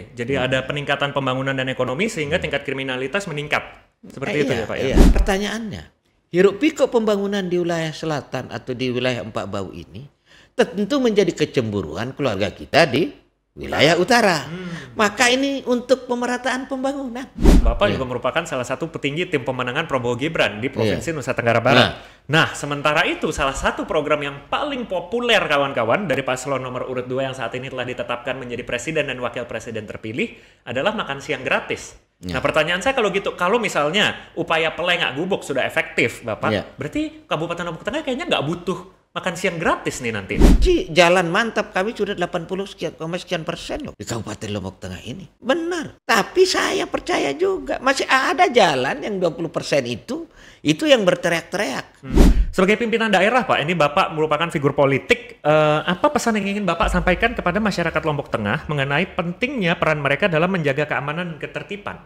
Jadi hmm. ada peningkatan pembangunan dan ekonomi sehingga hmm. tingkat kriminalitas meningkat. Seperti eh, itu iya, ya Pak ya. Iya. Pertanyaannya, hiruk pikuk pembangunan di wilayah selatan atau di wilayah Empat Bau ini tentu menjadi kecemburuan keluarga kita di wilayah utara. Hmm. Maka ini untuk pemerataan pembangunan. Bapak ya. juga merupakan salah satu petinggi tim pemenangan Prabowo Gibran di Provinsi ya. Nusa Tenggara Barat. Nah. nah, sementara itu salah satu program yang paling populer kawan-kawan dari paslon nomor urut 2 yang saat ini telah ditetapkan menjadi presiden dan wakil presiden terpilih adalah makan siang gratis. Ya. Nah pertanyaan saya kalau gitu, kalau misalnya upaya pelengak gubuk sudah efektif Bapak, ya. berarti Kabupaten Lombok Tengah kayaknya nggak butuh makan siang gratis nih nanti. Ci, jalan mantap kami sudah 80 sekian, koma sekian persen loh di Kabupaten Lombok Tengah ini. Benar. Tapi saya percaya juga masih ada jalan yang 20 persen itu itu yang berteriak-teriak. Hmm. Sebagai pimpinan daerah Pak, ini Bapak merupakan figur politik. Eh, apa pesan yang ingin Bapak sampaikan kepada masyarakat Lombok Tengah mengenai pentingnya peran mereka dalam menjaga keamanan dan ketertiban?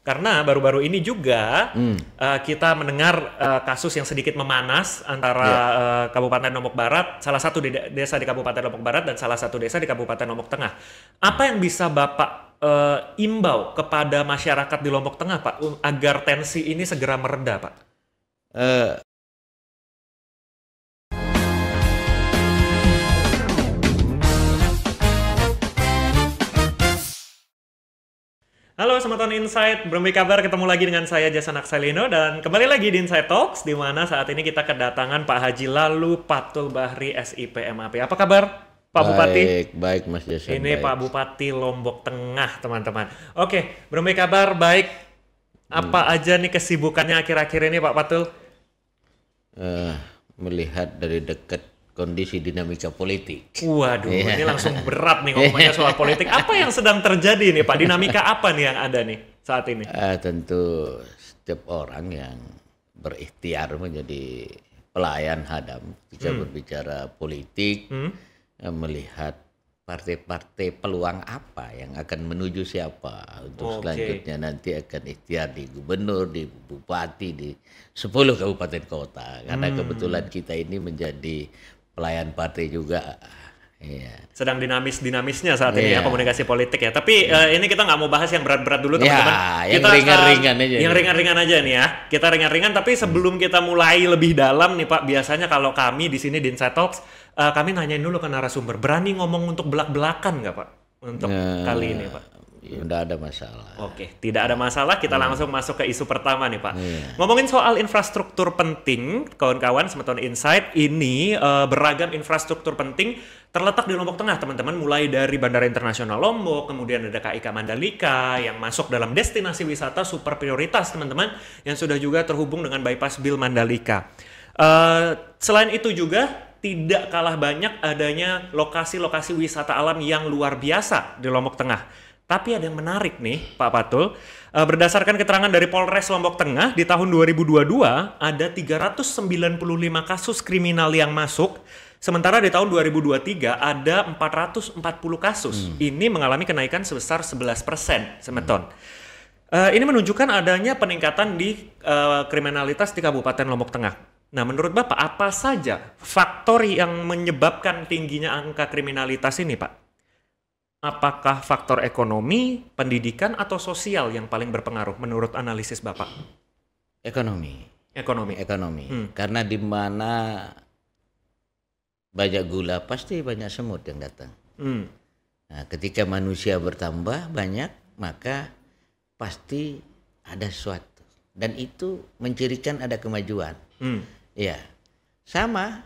Karena baru-baru ini juga hmm. uh, kita mendengar uh, kasus yang sedikit memanas antara yeah. Ya. uh, Kabupaten Lombok Barat, salah satu desa di Kabupaten Lombok Barat dan salah satu desa di Kabupaten Lombok Tengah. Apa yang bisa Bapak uh, imbau kepada masyarakat di Lombok Tengah, Pak, agar tensi ini segera mereda, Pak? Uh, Halo Sematan Insight, bermik kabar ketemu lagi dengan saya Jason Akselino dan kembali lagi di Insight Talks di mana saat ini kita kedatangan Pak Haji Lalu Patul Bahri SIP MAP. Apa kabar? Pak baik, Bupati. Baik, baik Mas Jason. Ini baik. Pak Bupati Lombok Tengah, teman-teman. Oke, bermik kabar baik. Apa hmm. aja nih kesibukannya akhir-akhir ini Pak Patul? Uh, melihat dari dekat kondisi dinamika politik. Waduh, yeah. ini langsung berat nih ngomongnya soal politik. Apa yang sedang terjadi nih Pak? Dinamika apa nih yang ada nih saat ini? Uh, tentu setiap orang yang berikhtiar menjadi pelayan hadam, bisa hmm. berbicara politik, hmm. Eh, melihat partai-partai peluang apa yang akan menuju siapa untuk okay. selanjutnya nanti akan ikhtiar di gubernur, di bupati, di 10 kabupaten kota karena hmm. kebetulan kita ini menjadi pelayan partai juga. Iya. Sedang dinamis-dinamisnya saat yeah. ini ya iya. komunikasi politik ya. Tapi yeah. Iya. uh, ini kita nggak mau bahas yang berat-berat dulu iya, teman-teman. yeah, kita ringan-ringan eh, aja. Yang ringan-ringan aja nih ya. Kita ringan-ringan tapi sebelum kita mulai lebih dalam nih Pak, biasanya kalau kami di sini di Inside Talks, uh, kami nanyain dulu ke narasumber. Berani ngomong untuk belak-belakan nggak Pak? Untuk yeah. kali ini Pak tidak iya. ada masalah. Oke, tidak ada masalah. Kita hmm. langsung masuk ke isu pertama nih, Pak. Yeah. Ngomongin soal infrastruktur penting, kawan-kawan, Semeton Insight ini uh, beragam infrastruktur penting terletak di Lombok Tengah, teman-teman. Mulai dari Bandara Internasional Lombok, kemudian ada KIK Mandalika yang masuk dalam destinasi wisata super prioritas, teman-teman, yang sudah juga terhubung dengan bypass Bill Mandalika. Uh, selain itu juga tidak kalah banyak adanya lokasi-lokasi wisata alam yang luar biasa di Lombok Tengah tapi ada yang menarik nih, Pak Patul. Eh, berdasarkan keterangan dari Polres Lombok Tengah, di tahun 2022 ada 395 kasus kriminal yang masuk, sementara di tahun 2023 ada 440 kasus. Hmm. Ini mengalami kenaikan sebesar 11 persen, semeton. Hmm. Uh, ini menunjukkan adanya peningkatan di uh, kriminalitas di Kabupaten Lombok Tengah. Nah, menurut Bapak, apa saja faktor yang menyebabkan tingginya angka kriminalitas ini, Pak? apakah faktor ekonomi, pendidikan, atau sosial yang paling berpengaruh menurut analisis Bapak? Ekonomi. Ekonomi. Ekonomi. Hmm. Karena di mana banyak gula pasti banyak semut yang datang. Hmm. Nah, ketika manusia bertambah banyak, maka pasti ada sesuatu. Dan itu mencirikan ada kemajuan. Hmm. Ya. Sama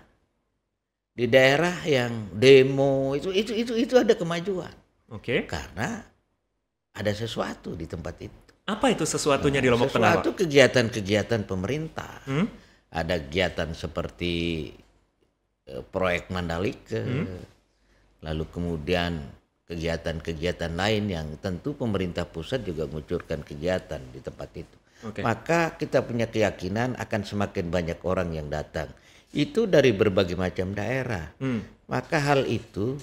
di daerah yang demo itu itu itu itu ada kemajuan Oke. Okay. Karena ada sesuatu di tempat itu. Apa itu sesuatunya nah, di Lombok Tengah? Sesuatu kegiatan-kegiatan pemerintah. Hmm? Ada kegiatan seperti uh, proyek Mandalika, hmm? lalu kemudian kegiatan-kegiatan lain yang tentu pemerintah pusat juga mengucurkan kegiatan di tempat itu. Okay. Maka kita punya keyakinan akan semakin banyak orang yang datang. Itu dari berbagai macam daerah. Hmm. Maka hal itu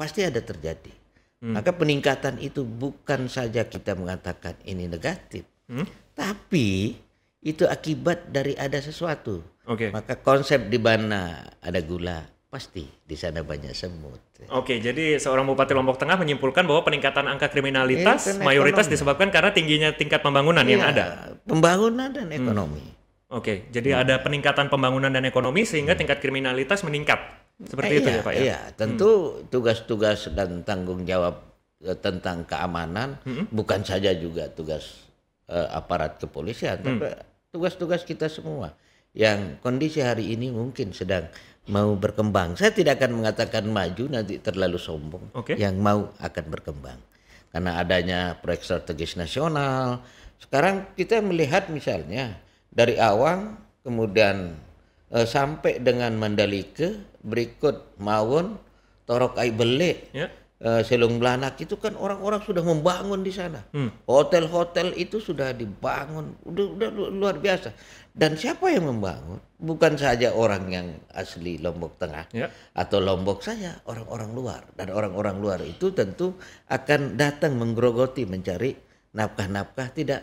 pasti ada terjadi. Hmm. Maka peningkatan itu bukan saja kita mengatakan ini negatif, hmm? tapi itu akibat dari ada sesuatu. Okay. Maka konsep di mana ada gula pasti di sana banyak semut. Oke, okay, jadi seorang bupati Lombok Tengah menyimpulkan bahwa peningkatan angka kriminalitas ya, mayoritas ekonomi. disebabkan karena tingginya tingkat pembangunan ya, yang iya, ada. Pembangunan dan hmm. ekonomi. Hmm. Oke, jadi hmm. ada peningkatan pembangunan dan ekonomi sehingga hmm. tingkat kriminalitas meningkat. Seperti eh, itu iya, ya Pak ya? Iya, hmm. tentu tugas-tugas hmm. dan tanggung jawab eh, tentang keamanan hmm. bukan saja juga tugas uh, aparat kepolisian, hmm. tapi tugas-tugas kita semua yang kondisi hari ini mungkin sedang mau berkembang. Saya tidak akan mengatakan maju nanti terlalu sombong. Okay. Yang mau akan berkembang karena adanya proyek strategis nasional. Sekarang kita melihat misalnya dari awang kemudian uh, sampai dengan Mandalika berikut Mawon Torokai Bele yeah. Ya. uh, Selung Belanak itu kan orang-orang sudah membangun di sana hotel hmm. hotel-hotel itu sudah dibangun udah, udah luar biasa dan siapa yang membangun bukan saja orang yang asli Lombok Tengah yeah. atau Lombok saya orang-orang luar dan orang-orang luar itu tentu akan datang menggerogoti mencari nafkah-nafkah tidak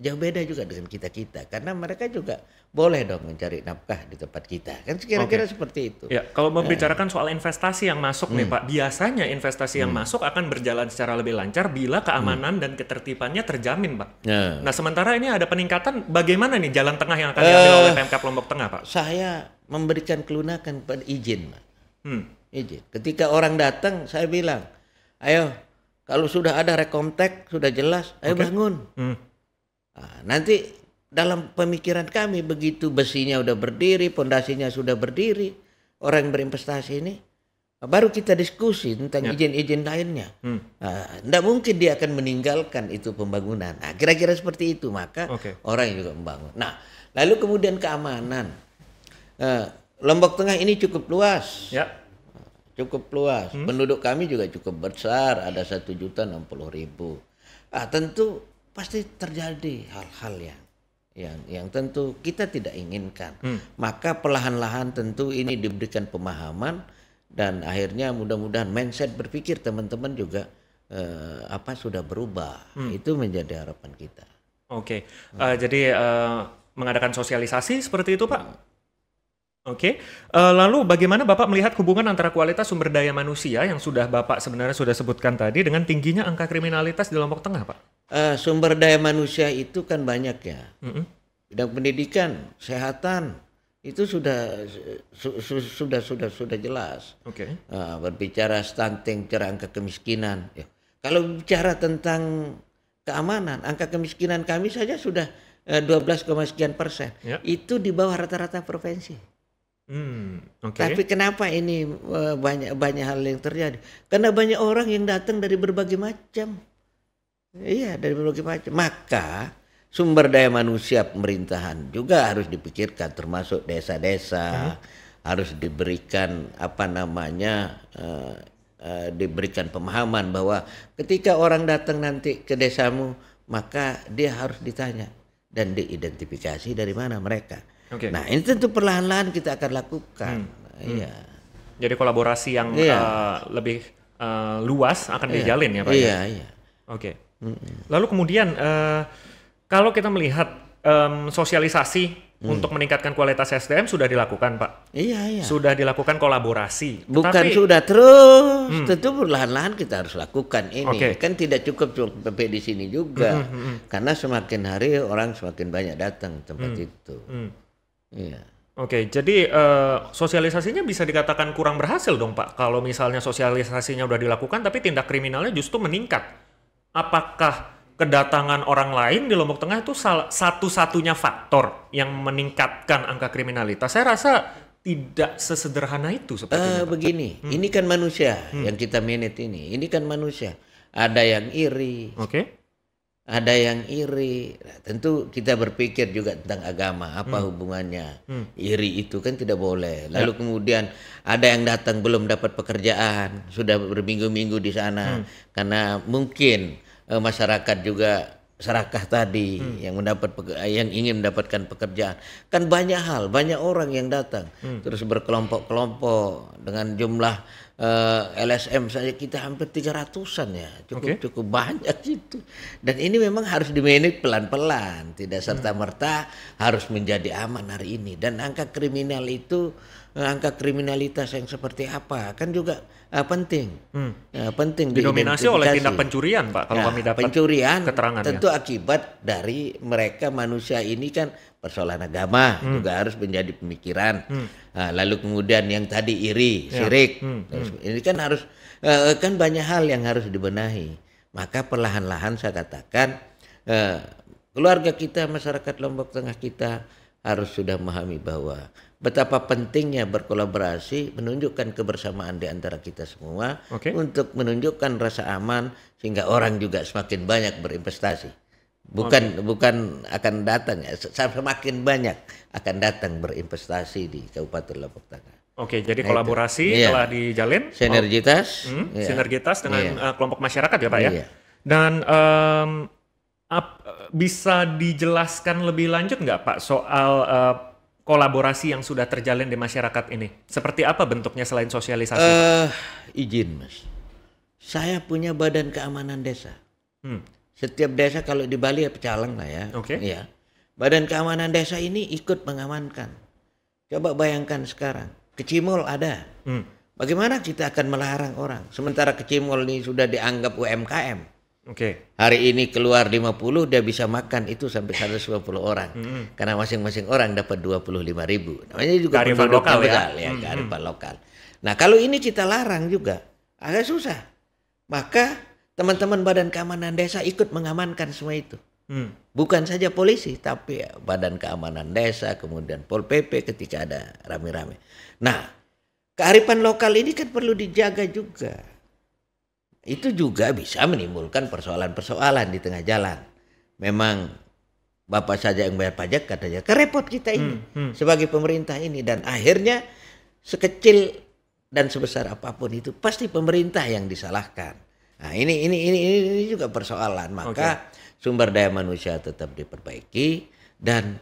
jauh beda juga dengan kita kita karena mereka juga boleh dong mencari nafkah di tempat kita. Kan kira-kira okay. seperti itu. Ya, kalau eh. membicarakan uh. soal investasi yang masuk hmm. nih Pak, biasanya investasi hmm. yang masuk akan berjalan secara lebih lancar bila hmm. keamanan hmm. dan ketertibannya terjamin, Pak. Nah. nah, sementara ini ada peningkatan, bagaimana nih jalan tengah yang akan diambil uh, oleh Pemkap Lombok Tengah, Pak? Saya memberikan kelunakan pada izin, Pak. Hmm. Izin. Ketika orang datang, saya bilang, "Ayo, kalau sudah ada rekomtek, sudah jelas, ayo okay. bangun." Hmm. Nah, nanti dalam pemikiran kami begitu besinya sudah berdiri, pondasinya sudah berdiri, orang berinvestasi ini baru kita diskusi tentang ya. izin-izin ya. lainnya. Hmm. Nah, mungkin dia akan meninggalkan itu pembangunan. Nah, kira-kira seperti itu maka okay. orang juga membangun. Nah, lalu kemudian keamanan. Uh, Lombok Tengah ini cukup luas. Ya. Cukup luas. Hmm. Penduduk kami juga cukup besar, ada satu juta enam puluh ribu. Ah, tentu pasti terjadi hal-hal yang yang yang tentu kita tidak inginkan. Hmm. Maka perlahan-lahan tentu ini diberikan pemahaman dan akhirnya mudah-mudahan mindset berpikir teman-teman juga eh, apa sudah berubah. Hmm. Itu menjadi harapan kita. Oke. Okay. Eh, hmm. jadi uh, mengadakan sosialisasi seperti itu, Pak? Oke, okay. uh, eh, lalu bagaimana Bapak melihat hubungan antara kualitas sumber daya manusia yang sudah Bapak sebenarnya sudah sebutkan tadi dengan tingginya angka kriminalitas di Lombok Tengah, Pak? uh, sumber daya manusia itu kan banyak ya. Mm-hmm. Bidang pendidikan, kesehatan itu sudah su, su, sudah sudah sudah jelas. Oke. Okay. Uh, eh, berbicara stunting, cara angka kemiskinan. Ya. Kalau bicara tentang keamanan, angka kemiskinan kami saja sudah uh, eh, 12, sekian persen. Yeah. Itu di bawah rata-rata provinsi. Hmm, okay. Tapi kenapa ini banyak banyak hal yang terjadi? Karena banyak orang yang datang dari berbagai macam Iya dari berbagai macam. Maka sumber daya manusia pemerintahan juga harus dipikirkan termasuk desa-desa hmm. harus diberikan apa namanya uh, uh, diberikan pemahaman bahwa ketika orang datang nanti ke desamu maka dia harus ditanya dan diidentifikasi dari mana mereka. Okay. Nah ini tentu perlahan-lahan kita akan lakukan. Hmm. Iya. Hmm. Jadi kolaborasi yang iya. uh, lebih uh, luas akan iya. dijalin ya pak. Iya ya? iya. iya. Oke. Okay. Lalu kemudian uh, kalau kita melihat um, sosialisasi hmm. untuk meningkatkan kualitas SDM sudah dilakukan pak. Iya iya. Sudah dilakukan kolaborasi. Bukan Tetapi, sudah terus, hmm. tentu perlahan-lahan kita harus lakukan ini. Okay. Kan tidak cukup sampai di sini juga, hmm, hmm, hmm. karena semakin hari orang semakin banyak datang tempat hmm. itu. Hmm. Iya. Oke, jadi uh, sosialisasinya bisa dikatakan kurang berhasil dong pak. Kalau misalnya sosialisasinya sudah dilakukan, tapi tindak kriminalnya justru meningkat apakah kedatangan orang lain di Lombok Tengah itu satu-satunya faktor yang meningkatkan angka kriminalitas. Saya rasa tidak sesederhana itu sepertinya. Uh, eh, begini, hmm. ini kan manusia hmm. yang kita manage ini. Ini kan manusia. Ada yang iri, okay ada yang iri. Nah, tentu kita berpikir juga tentang agama, apa hmm. hubungannya? Hmm. Iri itu kan tidak boleh. Lalu ya. kemudian ada yang datang belum dapat pekerjaan, sudah berminggu-minggu di sana hmm. karena mungkin eh, masyarakat juga serakah tadi hmm. yang mendapat eh, yang ingin mendapatkan pekerjaan kan banyak hal banyak orang yang datang hmm. terus berkelompok-kelompok dengan jumlah uh, eh, LSM saja kita hampir 300-an ya. Cukup okay. cukup banyak itu. Dan ini memang harus dimanage pelan-pelan, tidak serta-merta harus menjadi aman hari ini. Dan angka kriminal itu eh, angka kriminalitas yang seperti apa? Kan juga uh, penting. Hmm. Uh, penting dinominasi oleh tindak pencurian, Pak. Kalau nah, kami dapat pencurian keterangan tentu ya. akibat dari mereka manusia ini kan persoalan agama hmm. juga harus menjadi pemikiran. Hmm. Uh, lalu kemudian yang tadi iri, ya. sirik. Hmm. Nah, hmm. Ini kan harus uh, kan banyak hal yang harus dibenahi. Maka perlahan-lahan saya katakan uh, keluarga kita, masyarakat Lombok Tengah kita harus sudah memahami bahwa betapa pentingnya berkolaborasi menunjukkan kebersamaan di antara kita semua okay. untuk menunjukkan rasa aman sehingga orang juga semakin banyak berinvestasi bukan okay. bukan akan datang ya semakin banyak akan datang berinvestasi di Kabupaten Lombok Tengah Oke, jadi nah, kolaborasi nah telah iya. dijalin. Sinergitas. Oh. hmm, iya. Sinergitas dengan iya. uh, kelompok masyarakat ya Pak ya? iya. ya. Dan um, ap, bisa dijelaskan lebih lanjut nggak Pak soal uh, kolaborasi yang sudah terjalin di masyarakat ini? Seperti apa bentuknya selain sosialisasi? Uh, izin mas, saya punya badan keamanan desa. Hmm. Setiap desa kalau di Bali ya pecalang lah ya. Oke. Okay. Ya. Badan keamanan desa ini ikut mengamankan. Coba bayangkan sekarang, kecimol ada. Hmm. Bagaimana kita akan melarang orang? Sementara kecimol ini sudah dianggap UMKM Oke. Okay. Hari ini keluar 50 dia bisa makan itu sampai 150 orang. Mm -hmm. Karena masing-masing orang dapat lima ribu. Namanya juga kearifan lokal, ya, ya mm -hmm. lokal. Nah, kalau ini kita larang juga agak susah. Maka teman-teman Badan Keamanan Desa ikut mengamankan semua itu. Hmm. Bukan saja polisi, tapi ya, Badan Keamanan Desa, kemudian Pol PP ketika ada rame-rame. Nah, kearifan lokal ini kan perlu dijaga juga itu juga bisa menimbulkan persoalan-persoalan di tengah jalan. Memang bapak saja yang bayar pajak katanya kerepot kita ini hmm, hmm. sebagai pemerintah ini dan akhirnya sekecil dan sebesar apapun itu pasti pemerintah yang disalahkan. Nah ini ini ini ini, juga persoalan maka okay. sumber daya manusia tetap diperbaiki dan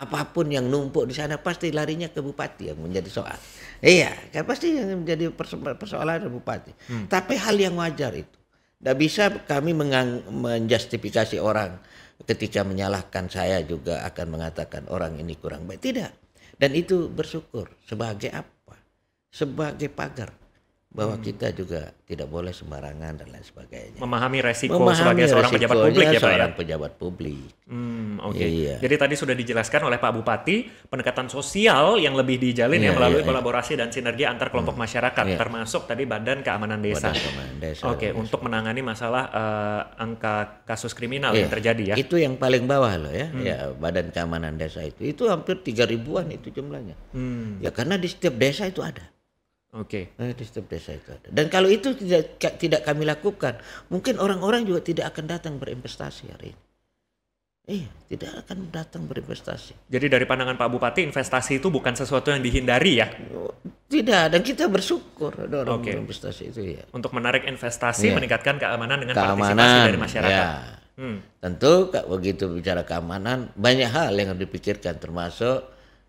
apapun yang numpuk di sana pasti larinya ke bupati yang menjadi soal. Iya, kan pasti yang menjadi perso persoalan bupati. Hmm. Tapi hal yang wajar itu. Tidak bisa kami menjustifikasi orang ketika menyalahkan saya juga akan mengatakan orang ini kurang baik. Tidak. Dan itu bersyukur sebagai apa? Sebagai pagar bahwa hmm. kita juga tidak boleh sembarangan dan lain sebagainya. Memahami resiko Memahami sebagai seorang pejabat publik ya Pak ya? seorang pejabat publik. Hmm, oke. Okay. Iya, iya. Jadi tadi sudah dijelaskan oleh Pak Bupati pendekatan sosial yang lebih dijalin ya iya, ya melalui iya, iya. kolaborasi iya. dan sinergi antar kelompok hmm. masyarakat iya. termasuk tadi Badan Keamanan Desa. Badan Keamanan Desa. Oke, okay, iya. untuk menangani masalah uh, angka kasus kriminal iya. yang terjadi ya. Itu yang paling bawah loh ya. Hmm. Ya, Badan Keamanan Desa itu itu hampir tiga ribuan itu jumlahnya. Hmm. Ya karena di setiap desa itu ada. Oke. Okay. Nah, eh, di setiap desa itu ada. Dan kalau itu tidak tidak kami lakukan, mungkin orang-orang juga tidak akan datang berinvestasi hari ini. Iya, tidak akan datang berinvestasi. Jadi dari pandangan Pak Bupati, investasi itu bukan sesuatu yang dihindari ya? Oh, tidak, dan kita bersyukur ada orang okay. berinvestasi itu ya. Untuk menarik investasi, ya. meningkatkan keamanan dengan keamanan, partisipasi dari masyarakat. Ya. Hmm. Tentu begitu bicara keamanan, banyak hal yang harus dipikirkan, termasuk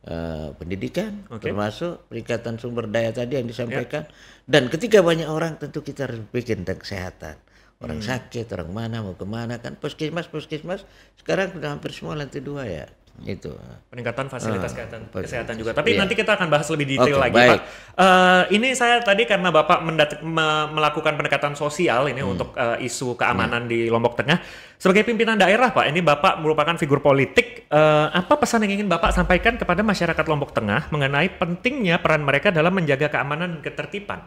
uh, pendidikan, okay. termasuk peningkatan sumber daya tadi yang disampaikan. Yeah. Dan ketika banyak orang, tentu kita harus bikin tentang kesehatan. Orang hmm. sakit, orang mana mau kemana kan puskesmas puskesmas sekarang sudah hampir semua lantai dua ya itu peningkatan fasilitas uh, kesehatan fasilitas. kesehatan juga tapi yeah. nanti kita akan bahas lebih detail okay, lagi baik. pak uh, ini saya tadi karena bapak mendat- me- melakukan pendekatan sosial ini hmm. untuk uh, isu keamanan hmm. di lombok tengah sebagai pimpinan daerah pak ini bapak merupakan figur politik uh, apa pesan yang ingin bapak sampaikan kepada masyarakat lombok tengah mengenai pentingnya peran mereka dalam menjaga keamanan dan ketertiban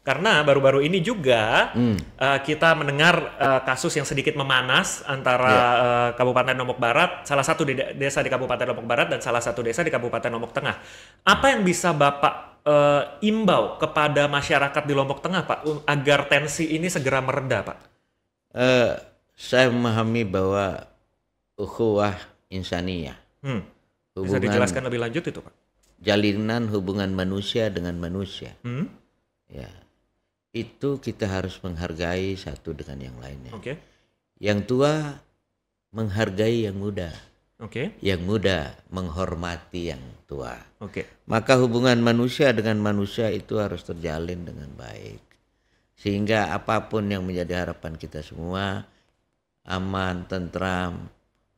karena baru-baru ini juga hmm. uh, kita mendengar uh, kasus yang sedikit memanas antara yeah. Ya. uh, Kabupaten Lombok Barat, salah satu di desa di Kabupaten Lombok Barat dan salah satu desa di Kabupaten Lombok Tengah. Apa yang bisa Bapak uh, imbau kepada masyarakat di Lombok Tengah, Pak, agar tensi ini segera mereda, Pak? Uh, saya memahami bahwa ukhuwah insaniyah. Hmm. Hubungan, Bisa dijelaskan lebih lanjut itu, Pak? Jalinan hubungan manusia dengan manusia. Hmm? Ya, itu kita harus menghargai satu dengan yang lainnya. Oke. Okay. Yang tua menghargai yang muda. Oke. Okay. Yang muda menghormati yang tua. Oke. Okay. Maka hubungan manusia dengan manusia itu harus terjalin dengan baik. Sehingga apapun yang menjadi harapan kita semua aman, tentram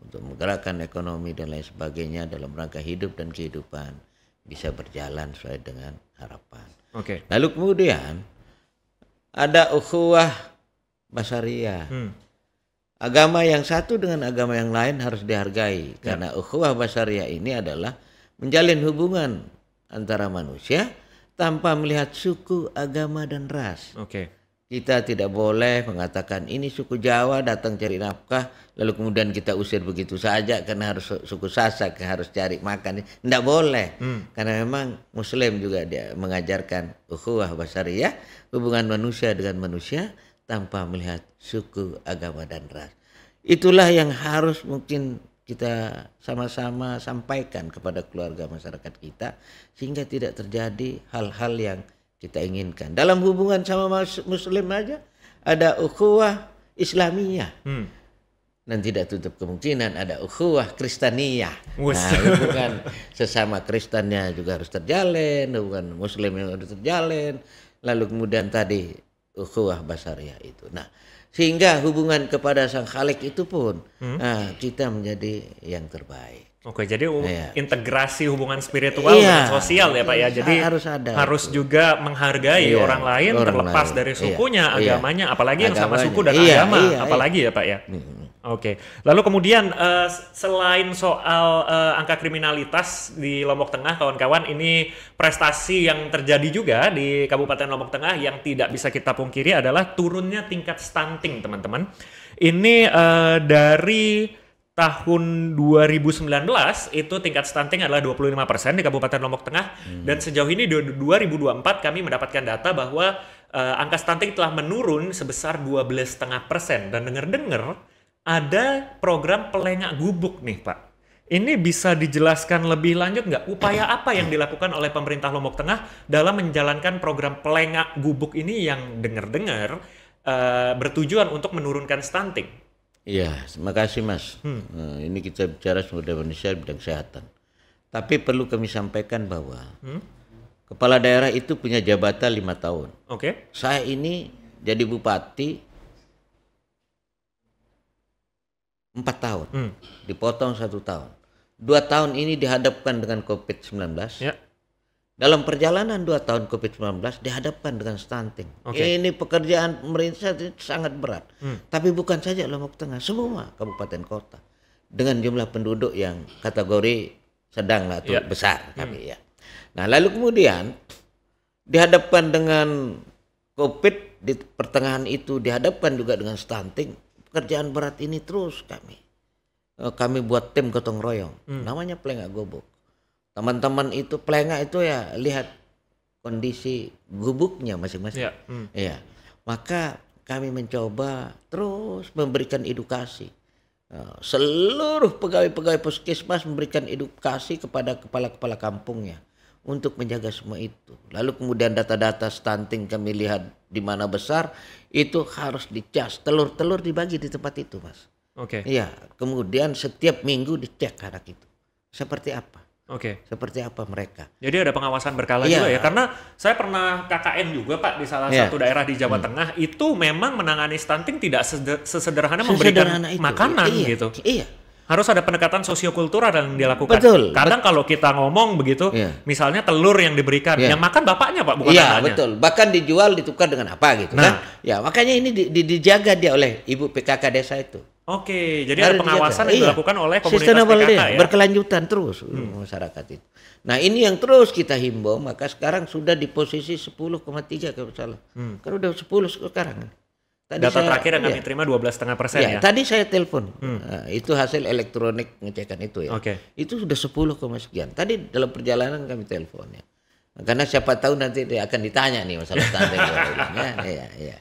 untuk menggerakkan ekonomi dan lain sebagainya dalam rangka hidup dan kehidupan bisa berjalan sesuai dengan harapan. Oke. Okay. Lalu kemudian ada ukhuwah basaria. Hmm. Agama yang satu dengan agama yang lain harus dihargai ya. karena ukhuwah basaria ini adalah menjalin hubungan antara manusia tanpa melihat suku, agama dan ras. Oke. Okay. Kita tidak boleh mengatakan ini suku Jawa datang cari nafkah lalu kemudian kita usir begitu saja karena harus suku Sasak harus cari makan. Tidak boleh. Hmm. Karena memang muslim juga dia mengajarkan ukhuwah basariyah, hubungan manusia dengan manusia tanpa melihat suku, agama dan ras. Itulah yang harus mungkin kita sama-sama sampaikan kepada keluarga masyarakat kita sehingga tidak terjadi hal-hal yang kita inginkan. Dalam hubungan sama muslim aja ada ukhuwah Islamiyah. Hmm. Dan tidak tutup kemungkinan ada ukhuwah Kristaniyah. Nah, hubungan sesama Kristennya juga harus terjalin, hubungan muslim yang harus terjalin. Lalu kemudian tadi ukhuwah Basariyah itu. Nah, sehingga hubungan kepada Sang Khalik itu pun hmm. nah, kita menjadi yang terbaik. Oke, jadi iya. integrasi hubungan spiritual iya. dengan sosial ya Pak ya. Iya, jadi harus ada. Harus juga menghargai iya. orang lain orang terlepas lain. dari iya, sukunya, iya. agamanya, apalagi agamanya. yang sama suku dan iya. agama, iya. iya. apalagi ya Pak ya. Hmm. Oke. Lalu kemudian uh, selain soal uh, angka kriminalitas di Lombok Tengah kawan-kawan, ini prestasi yang terjadi juga di Kabupaten Lombok Tengah yang tidak bisa kita pungkiri adalah turunnya tingkat stunting, teman-teman. Ini uh, dari tahun 2019 itu tingkat stunting adalah 25% di Kabupaten Lombok Tengah hmm. dan sejauh ini di 2024 kami mendapatkan data bahwa uh, angka stunting telah menurun sebesar 12,5% dan dengar-dengar ada program pelengak gubuk nih Pak. Ini bisa dijelaskan lebih lanjut nggak upaya apa yang dilakukan oleh pemerintah Lombok Tengah dalam menjalankan program pelengak gubuk ini yang dengar-dengar uh, bertujuan untuk menurunkan stunting? Iya, terima kasih Mas. Hmm. Nah, ini kita bicara sebagai manusia bidang kesehatan. Tapi perlu kami sampaikan bahwa hmm? kepala daerah itu punya jabatan lima tahun. Oke. Okay. Saya ini jadi bupati empat tahun, hmm. dipotong satu tahun. Dua tahun ini dihadapkan dengan COVID-19. Ya. Dalam perjalanan dua tahun COVID-19 dihadapkan dengan stunting. Okay. Ini pekerjaan pemerintah sangat berat. Hmm. Tapi bukan saja Lombok Tengah, semua kabupaten kota dengan jumlah penduduk yang kategori sedang atau yeah. besar tapi hmm. ya. Nah lalu kemudian dihadapkan dengan COVID di pertengahan itu dihadapkan juga dengan stunting. Pekerjaan berat ini terus kami eh, kami buat tim gotong royong, hmm. namanya Pelengak Gobok teman-teman itu pelengah itu ya lihat kondisi gubuknya masing-masing. Ya. Hmm. ya. Maka kami mencoba terus memberikan edukasi. Eh, seluruh pegawai-pegawai puskesmas memberikan edukasi kepada kepala-kepala kampungnya untuk menjaga semua itu. Lalu kemudian data-data stunting kami lihat di mana besar itu harus dicas. Telur-telur dibagi di tempat itu, Mas. Oke. Okay. Iya, kemudian setiap minggu dicek anak itu. Seperti apa? Oke. Okay. Seperti apa mereka? Jadi ada pengawasan berkala yeah. juga ya, karena saya pernah KKN juga Pak di salah yeah. satu daerah di Jawa hmm. Tengah itu memang menangani stunting tidak sesederhana, sesederhana memberikan itu. makanan iya. gitu. Iya harus ada pendekatan sosiokultural yang dilakukan. Betul. Kadang kalau kita ngomong begitu, yeah. misalnya telur yang diberikan, yeah. yang makan bapaknya pak, bukan yeah, anaknya. betul. Bahkan dijual ditukar dengan apa gitu nah. kan? Ya makanya ini di, di, dijaga dia oleh ibu PKK desa itu. Oke, okay, jadi Harus ada pengawasan dijaga. yang iya. dilakukan iya. oleh komunitas PKK ya. Berkelanjutan terus hmm. masyarakat itu. Nah ini yang terus kita himbau, maka sekarang sudah di posisi 10,3 kalau salah. Hmm. Kan udah 10 sekarang. Tadi Data saya, terakhir yang kami ya. terima 12,5 persen iya, ya, Tadi saya telepon, hmm. uh, itu hasil elektronik ngecekan itu ya. Okay. Itu sudah 10, sekian. Tadi dalam perjalanan kami telepon ya. Karena siapa tahu nanti dia akan ditanya nih masalah tanda ya, iya. ya.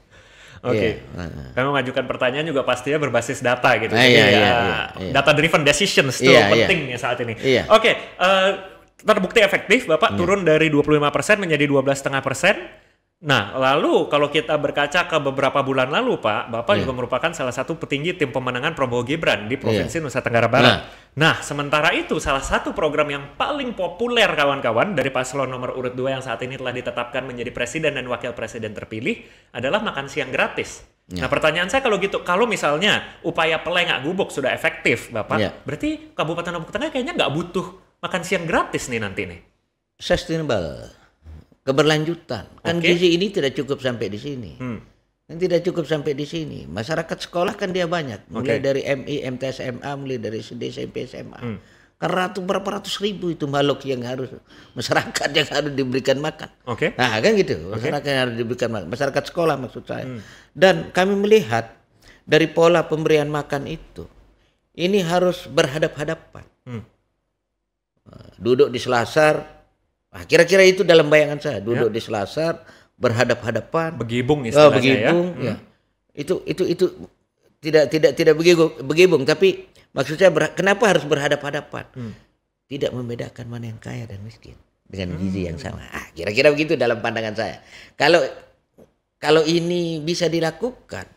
Oke. Okay. Iya, yeah. mengajukan pertanyaan juga pastinya berbasis data gitu. Nah, Jadi iya, ya, iya, iya, iya, data driven decisions itu yeah, penting ya saat ini. Yeah. Oke, okay, uh, eh, terbukti efektif Bapak turun dari 25% menjadi 12,5%. Nah, lalu kalau kita berkaca ke beberapa bulan lalu, Pak, Bapak yeah. juga merupakan salah satu petinggi tim pemenangan Prabowo Gibran di Provinsi yeah. Nusa Tenggara Barat. Nah. nah, sementara itu salah satu program yang paling populer kawan-kawan dari paslon nomor urut 2 yang saat ini telah ditetapkan menjadi presiden dan wakil presiden terpilih adalah makan siang gratis. Yeah. Nah, pertanyaan saya kalau gitu, kalau misalnya upaya pelengak gubuk sudah efektif, Bapak, yeah. berarti Kabupaten Lombok Tengah kayaknya nggak butuh makan siang gratis nih nanti nih. Sustainable keberlanjutan. Kan okay. gizi ini tidak cukup sampai di sini. Hmm. Kan tidak cukup sampai di sini. Masyarakat sekolah kan dia banyak, mulai okay. dari MI, MTS, SMA, mulai dari SD, SMP, SMA. Hmm. Karena ratus berapa ratus ribu itu makhluk yang harus masyarakat yang harus diberikan makan. Oke. Okay. Nah, kan gitu. Masyarakat okay. yang harus diberikan makan, masyarakat sekolah maksud saya. Hmm. Dan kami melihat dari pola pemberian makan itu ini harus berhadap-hadapan. Hmm. Duduk di selasar, Nah, kira-kira itu dalam bayangan saya ya. duduk ya. di selasar berhadap-hadapan. Begibung oh, istilahnya oh, begibung, ya. Hmm. ya. Hmm. Itu itu itu tidak tidak tidak begibung, begibung tapi maksud saya ber, kenapa harus berhadap-hadapan? Hmm. Tidak membedakan mana yang kaya dan miskin dengan hmm. gizi yang sama. Ah, kira-kira begitu dalam pandangan saya. Kalau kalau ini bisa dilakukan,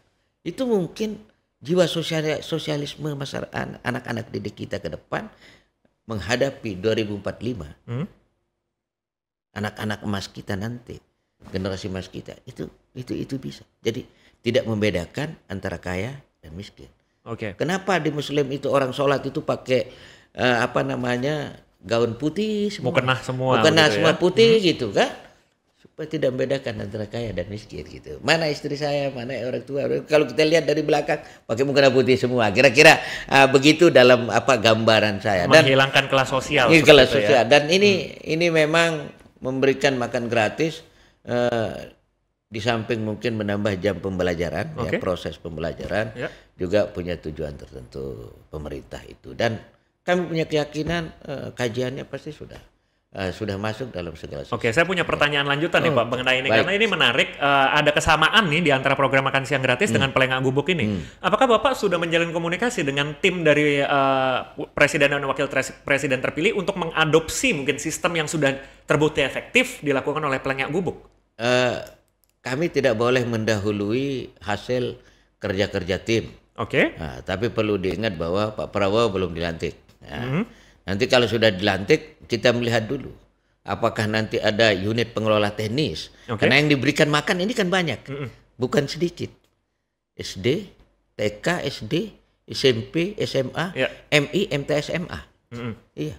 itu mungkin jiwa sosial sosialisme masyarakat anak-anak didik kita ke depan menghadapi 2045. Hmm? anak-anak emas kita nanti generasi emas kita itu itu itu bisa jadi tidak membedakan antara kaya dan miskin oke okay. kenapa di muslim itu orang sholat itu pakai uh, apa namanya gaun putih semua mukena semua mukena ya. semua ya? putih hmm. gitu kan supaya tidak membedakan antara kaya dan miskin gitu mana istri saya mana orang tua kalau kita lihat dari belakang pakai mukena putih semua kira-kira uh, begitu dalam apa gambaran saya dan menghilangkan kelas sosial ini kelas ya. sosial ya? dan ini hmm. ini memang memberikan makan gratis eh, di samping mungkin menambah jam pembelajaran okay. ya proses pembelajaran yeah. juga punya tujuan tertentu pemerintah itu dan kami punya keyakinan eh, kajiannya pasti sudah uh, sudah masuk dalam segala sesuatu. Oke, saya punya pertanyaan lanjutan oh. nih Pak mengenai ini Baik. karena ini menarik uh, ada kesamaan nih di antara program makan siang gratis hmm. dengan pelengah gubuk ini. Hmm. Apakah Bapak sudah menjalin komunikasi dengan tim dari uh, presiden dan wakil presiden terpilih untuk mengadopsi mungkin sistem yang sudah terbukti efektif dilakukan oleh pelengah gubuk? Uh, kami tidak boleh mendahului hasil kerja-kerja tim. Oke. Okay. Nah, tapi perlu diingat bahwa Pak Prabowo belum dilantik. Ya. -hmm Nanti kalau sudah dilantik kita melihat dulu apakah nanti ada unit pengelola teknis. Okay. Karena yang diberikan makan ini kan banyak, mm -mm. bukan sedikit. SD, TK, SD, SMP, SMA, yeah. MI, MTs, MA. Mm -mm. Iya.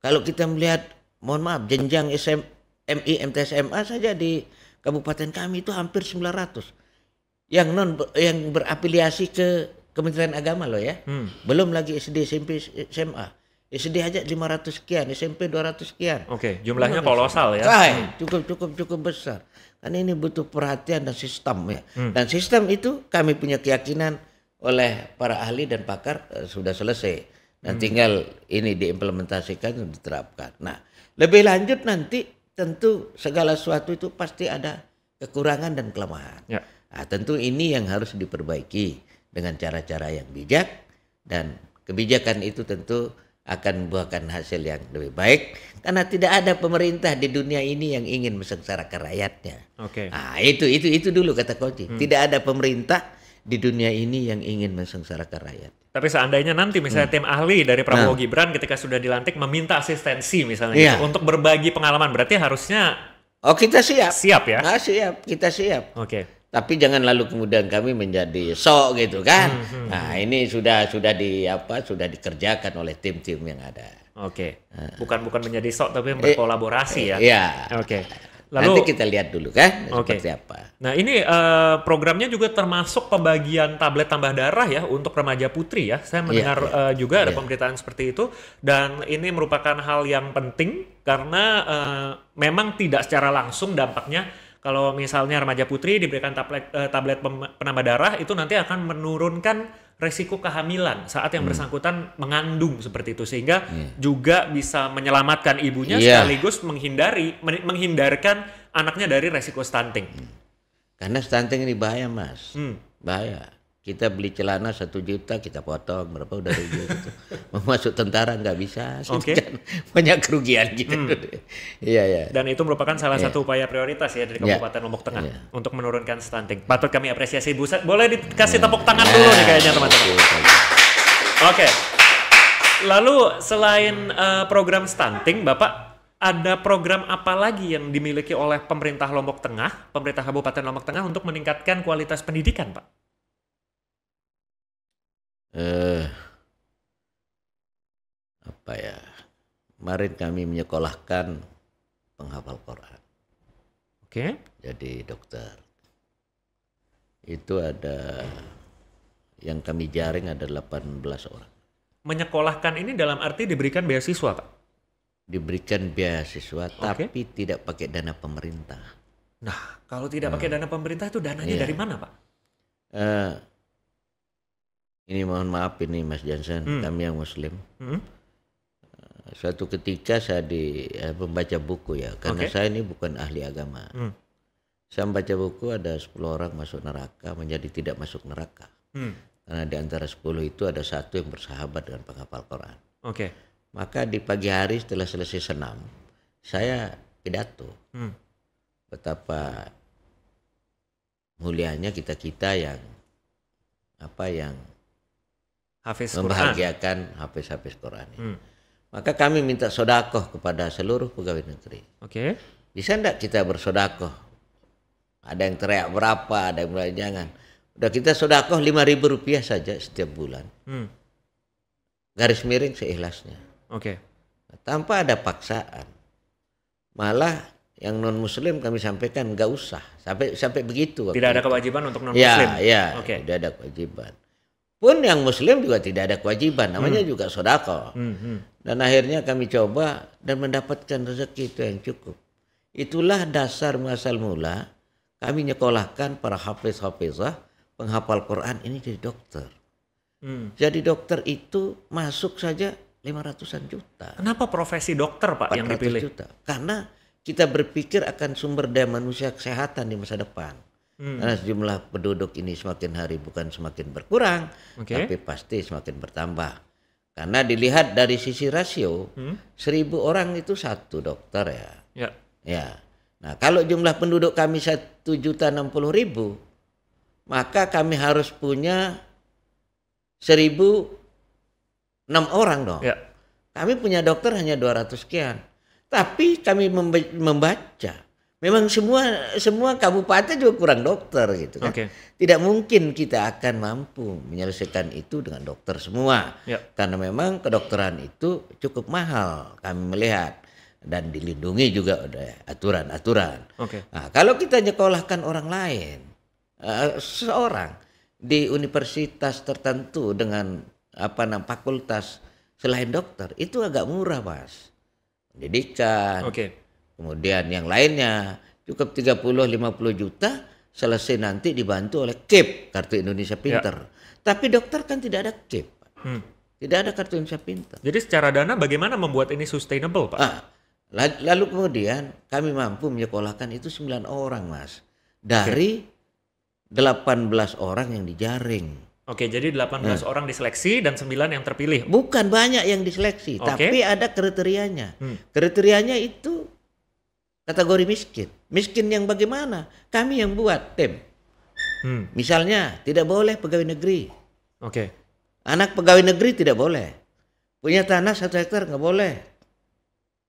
Kalau kita melihat, mohon maaf, jenjang SM, MI, MTs, MA saja di kabupaten kami itu hampir 900 yang non yang berafiliasi ke Kementerian Agama loh ya. Hmm. Belum lagi SD, SMP, SMA. Ya, SD aja 500 sekian, SMP 200 sekian. Oke, okay, jumlahnya kolosal ya. Ay, hmm. cukup cukup cukup besar. Karena ini butuh perhatian dan sistem ya. Hmm. Dan sistem itu kami punya keyakinan oleh para ahli dan pakar uh, sudah selesai. Dan hmm. tinggal ini diimplementasikan dan diterapkan. Nah, lebih lanjut nanti tentu segala sesuatu itu pasti ada kekurangan dan kelemahan. Ya. Nah, tentu ini yang harus diperbaiki dengan cara-cara yang bijak dan kebijakan itu tentu akan membuahkan hasil yang lebih baik karena tidak ada pemerintah di dunia ini yang ingin mensengsarakan rakyatnya. Oke. Okay. Nah, itu itu itu dulu kata Koji Hmm. Tidak ada pemerintah di dunia ini yang ingin mensengsarakan rakyat. Tapi seandainya nanti misalnya hmm. tim ahli dari Prabowo nah. Gibran ketika sudah dilantik meminta asistensi misalnya ya. untuk berbagi pengalaman berarti harusnya Oh kita siap. Siap ya? Nah, siap, kita siap. Oke. Okay tapi jangan lalu kemudian kami menjadi sok gitu kan. Hmm, hmm, nah, hmm. ini sudah sudah di apa sudah dikerjakan oleh tim-tim yang ada. Oke. Okay. Bukan bukan menjadi sok tapi berkolaborasi eh, ya. Iya. Oke. Okay. Lalu nanti kita lihat dulu kan okay. seperti apa. Nah, ini uh, programnya juga termasuk pembagian tablet tambah darah ya untuk remaja putri ya. Saya iya, mendengar yeah, iya. yeah. Uh, juga yeah. ada iya. pemberitaan seperti itu dan ini merupakan hal yang penting karena uh, memang tidak secara langsung dampaknya kalau misalnya remaja putri diberikan tablet, eh, tablet penambah darah itu nanti akan menurunkan resiko kehamilan saat yang hmm. bersangkutan mengandung seperti itu sehingga yeah. juga bisa menyelamatkan ibunya yeah. sekaligus menghindari men menghindarkan anaknya dari resiko stunting. Hmm. Karena stunting ini bahaya, Mas. Hmm. Bahaya kita beli celana satu juta kita potong berapa udah rugi gitu. masuk tentara nggak bisa okay. Gitu kan. banyak kerugian gitu hmm. ya, ya. dan itu merupakan salah ya. satu upaya prioritas ya dari iya. Kabupaten ya. Lombok Tengah ya. untuk menurunkan stunting patut kami apresiasi Bu boleh dikasih iya. tepuk tangan ya. dulu nih kayaknya iya, teman-teman oke okay. okay. lalu selain uh, program stunting Bapak ada program apa lagi yang dimiliki oleh pemerintah Lombok Tengah, pemerintah Kabupaten Lombok Tengah untuk meningkatkan kualitas pendidikan, Pak? eh, apa ya kemarin kami menyekolahkan penghafal Quran oke okay. jadi dokter itu ada yang kami jaring ada 18 orang menyekolahkan ini dalam arti diberikan beasiswa pak diberikan beasiswa okay. tapi tidak pakai dana pemerintah nah kalau tidak hmm. pakai eh. dana pemerintah itu dananya yeah. dari mana pak uh, ini mohon maaf ini Mas Jansen hmm. kami yang Muslim. Hmm. Eh, suatu ketika saya di eh, membaca buku ya, karena okay. saya ini bukan ahli agama. Hmm. Saya membaca buku ada 10 orang masuk neraka menjadi tidak masuk neraka. Hmm. Karena di antara 10 itu ada satu yang bersahabat dengan penghafal Quran. Oke. Okay. Maka di pagi hari setelah selesai senam, saya pidato. Hmm. Betapa mulianya kita-kita yang apa yang Hafiz membahagiakan hafiz-hafiz Quran. Hmm. Maka kami minta sodakoh kepada seluruh pegawai negeri. Oke. Okay. Bisa enggak kita bersodakoh? Ada yang teriak berapa, ada yang mulai jangan. Udah kita sodakoh lima ribu rupiah saja setiap bulan. Hmm. Garis miring seikhlasnya. Oke. Okay. Tanpa ada paksaan. Malah yang non muslim kami sampaikan nggak usah sampai sampai begitu. Tidak ada itu. kewajiban untuk non muslim. Ya, ya. Okay. Tidak ada kewajiban pun yang muslim juga tidak ada kewajiban namanya hmm. juga sodako hmm, hmm. dan akhirnya kami coba dan mendapatkan rezeki itu yang cukup itulah dasar masal mula kami nyekolahkan para hafiz hafizah penghafal Quran ini jadi dokter hmm. jadi dokter itu masuk saja 500-an juta kenapa profesi dokter pak yang dipilih juta karena kita berpikir akan sumber daya manusia kesehatan di masa depan Hmm. Karena jumlah penduduk ini semakin hari bukan semakin berkurang, okay. tapi pasti semakin bertambah. Karena dilihat dari sisi rasio, hmm. seribu orang itu satu dokter ya. Ya. ya. Nah kalau jumlah penduduk kami satu juta enam puluh ribu, maka kami harus punya seribu enam orang dong. Ya. Kami punya dokter hanya dua ratus sekian. Tapi kami membaca Memang semua semua kabupaten juga kurang dokter gitu kan. Okay. Tidak mungkin kita akan mampu menyelesaikan itu dengan dokter semua. Yep. Ya. Karena memang kedokteran itu cukup mahal kami melihat dan dilindungi juga oleh aturan-aturan. Okay. Nah, kalau kita nyekolahkan orang lain uh, eh, seorang di universitas tertentu dengan apa namanya fakultas selain dokter itu agak murah, Mas. Pendidikan. Okay Kemudian yang lainnya cukup 30 50 juta selesai nanti dibantu oleh KIP, Kartu Indonesia Pintar. Ya. Tapi dokter kan tidak ada KIP. Hmm. Tidak ada Kartu Indonesia Pintar. Jadi secara dana bagaimana membuat ini sustainable, Pak? Ah, lalu kemudian kami mampu menyekolahkan itu 9 orang, Mas. Dari okay. 18 orang yang dijaring. Oke, jadi 18 hmm. orang diseleksi dan 9 yang terpilih. Bukan banyak yang diseleksi, okay. tapi ada kriterianya. Hmm. Kriterianya itu kategori miskin. Miskin yang bagaimana? Kami yang buat tim. Hmm. Misalnya tidak boleh pegawai negeri. Oke. Okay. Anak pegawai negeri tidak boleh. Punya tanah satu hektar nggak boleh.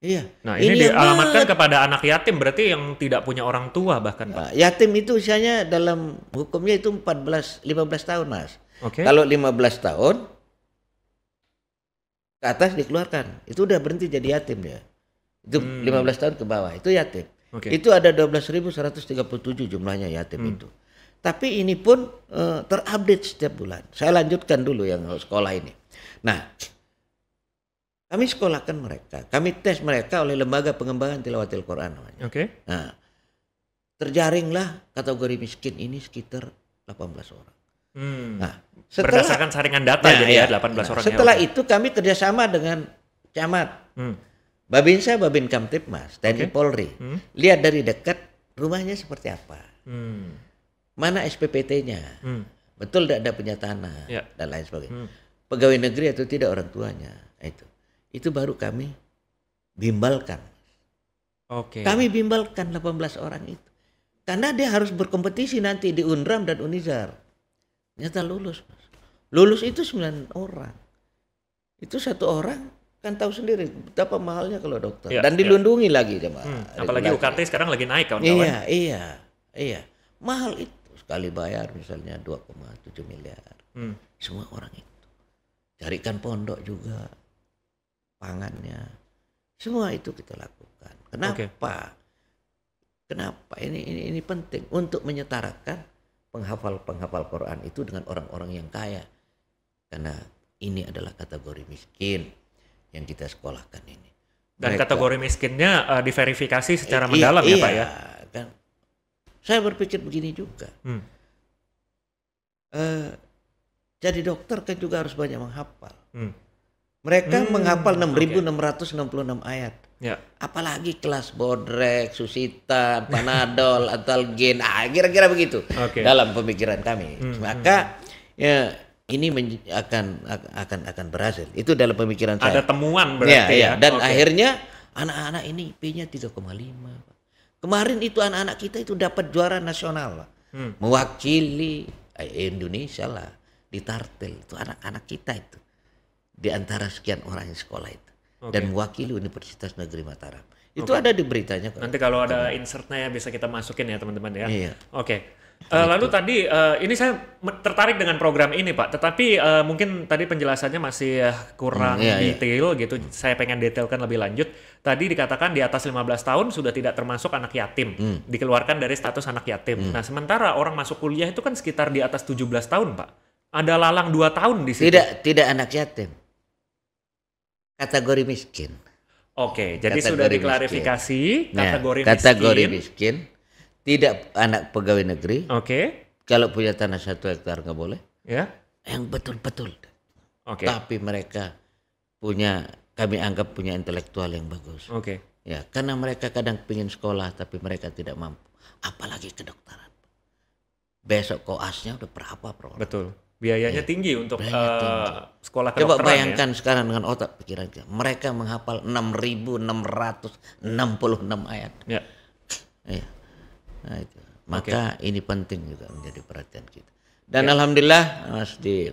Iya. Nah ini, ini dialamatkan kepada anak yatim berarti yang tidak punya orang tua bahkan Pak. Ya, yatim itu usianya dalam hukumnya itu 14 15 tahun Mas. Oke. Okay. Kalau 15 tahun ke atas dikeluarkan. Itu udah berhenti jadi yatim ya. Itu hmm. 15 tahun ke bawah, itu yatim. Okay. Itu ada 12.137 jumlahnya yatim hmm. itu. Tapi ini pun uh, terupdate setiap bulan. Saya lanjutkan dulu yang sekolah ini. Nah, kami sekolahkan mereka, kami tes mereka oleh lembaga pengembangan tilawatil Quran namanya. Oke. Okay. Nah, terjaringlah kategori miskin ini sekitar 18 orang. Hmm. Nah, setelah, berdasarkan saringan data nah, jadi ya, 18 iya. nah, orang. Setelah itu kami kerjasama dengan camat. Hmm Babinsa, saya Babin Kamtipmas, TNI okay. Polri. Hmm. Lihat dari dekat rumahnya seperti apa. Hmm. Mana SPPT-nya? Hmm. Betul tidak ada punya tanah ya. dan lain sebagainya. Hmm. Pegawai negeri atau tidak orang tuanya itu. Itu baru kami bimbalkan. Oke. Okay. Kami bimbalkan 18 orang itu. Karena dia harus berkompetisi nanti di UNRAM dan UNIZAR. Nyata lulus. Lulus itu 9 orang. Itu satu orang kan tahu sendiri betapa mahalnya kalau dokter ya, dan iya. dilindungi ya. lagi coba hmm, apalagi UKT sekarang lagi naik kawan-kawan iya iya iya mahal itu sekali bayar misalnya 2,7 miliar hmm. semua orang itu carikan pondok juga pangannya semua itu kita lakukan kenapa okay. kenapa ini ini ini penting untuk menyetarakan penghafal-penghafal Quran itu dengan orang-orang yang kaya karena ini adalah kategori miskin yang kita sekolahkan ini. Dan Mereka, kategori miskinnya uh, diverifikasi secara mendalam ya Pak ya? Iya, kan. Saya berpikir begini juga. Hmm. Uh, jadi dokter kan juga harus banyak menghafal. Hmm. Mereka hmm, menghafal 6.666 okay. ayat. Ya. Apalagi kelas bodrek, Susita, panadol, atalgin, kira ah, kira-kira begitu okay. dalam pemikiran kami. Hmm, Maka hmm. ya ini akan akan akan berhasil. Itu dalam pemikiran saya. Ada temuan berarti ya. ya. ya? Dan okay. akhirnya anak-anak ini IP-nya 3,5. Kemarin itu anak-anak kita itu dapat juara nasional. Hmm. Mewakili eh, Indonesia lah di tartel itu anak-anak kita itu di antara sekian orang yang sekolah itu okay. dan mewakili Universitas Negeri Mataram. Itu okay. ada di beritanya. Nanti kalau ada hmm. insertnya ya bisa kita masukin ya teman-teman ya. Iya. Oke. Okay. Uh, lalu tadi uh, ini saya tertarik dengan program ini Pak, tetapi uh, mungkin tadi penjelasannya masih uh, kurang hmm, iya, iya. detail iya. gitu. Saya pengen detailkan lebih lanjut. Tadi dikatakan di atas 15 tahun sudah tidak termasuk anak yatim, hmm. dikeluarkan dari status anak yatim. Hmm. Nah, sementara orang masuk kuliah itu kan sekitar di atas 17 tahun, Pak. Ada lalang dua tahun di sini. Tidak, tidak anak yatim. Kategori miskin. Oke, jadi sudah diklarifikasi miskin. Ya, kategori, miskin. kategori miskin tidak anak pegawai negeri. Oke. Okay. Kalau punya tanah satu hektar nggak boleh. Ya. Yeah. Yang betul-betul. Oke. Okay. Tapi mereka punya kami anggap punya intelektual yang bagus. Oke. Okay. Ya, karena mereka kadang pingin sekolah tapi mereka tidak mampu, apalagi kedokteran. Besok koasnya udah berapa, Bro? Betul. Biayanya ya, tinggi untuk Biayanya uh, tinggi. sekolah kedokteran. Coba ya. bayangkan ya? sekarang dengan otak pikiran kita. Mereka menghafal 6666 ayat. Ya. ya Nah, itu. Maka okay. ini penting juga menjadi perhatian kita. Dan yeah. alhamdulillah Mas di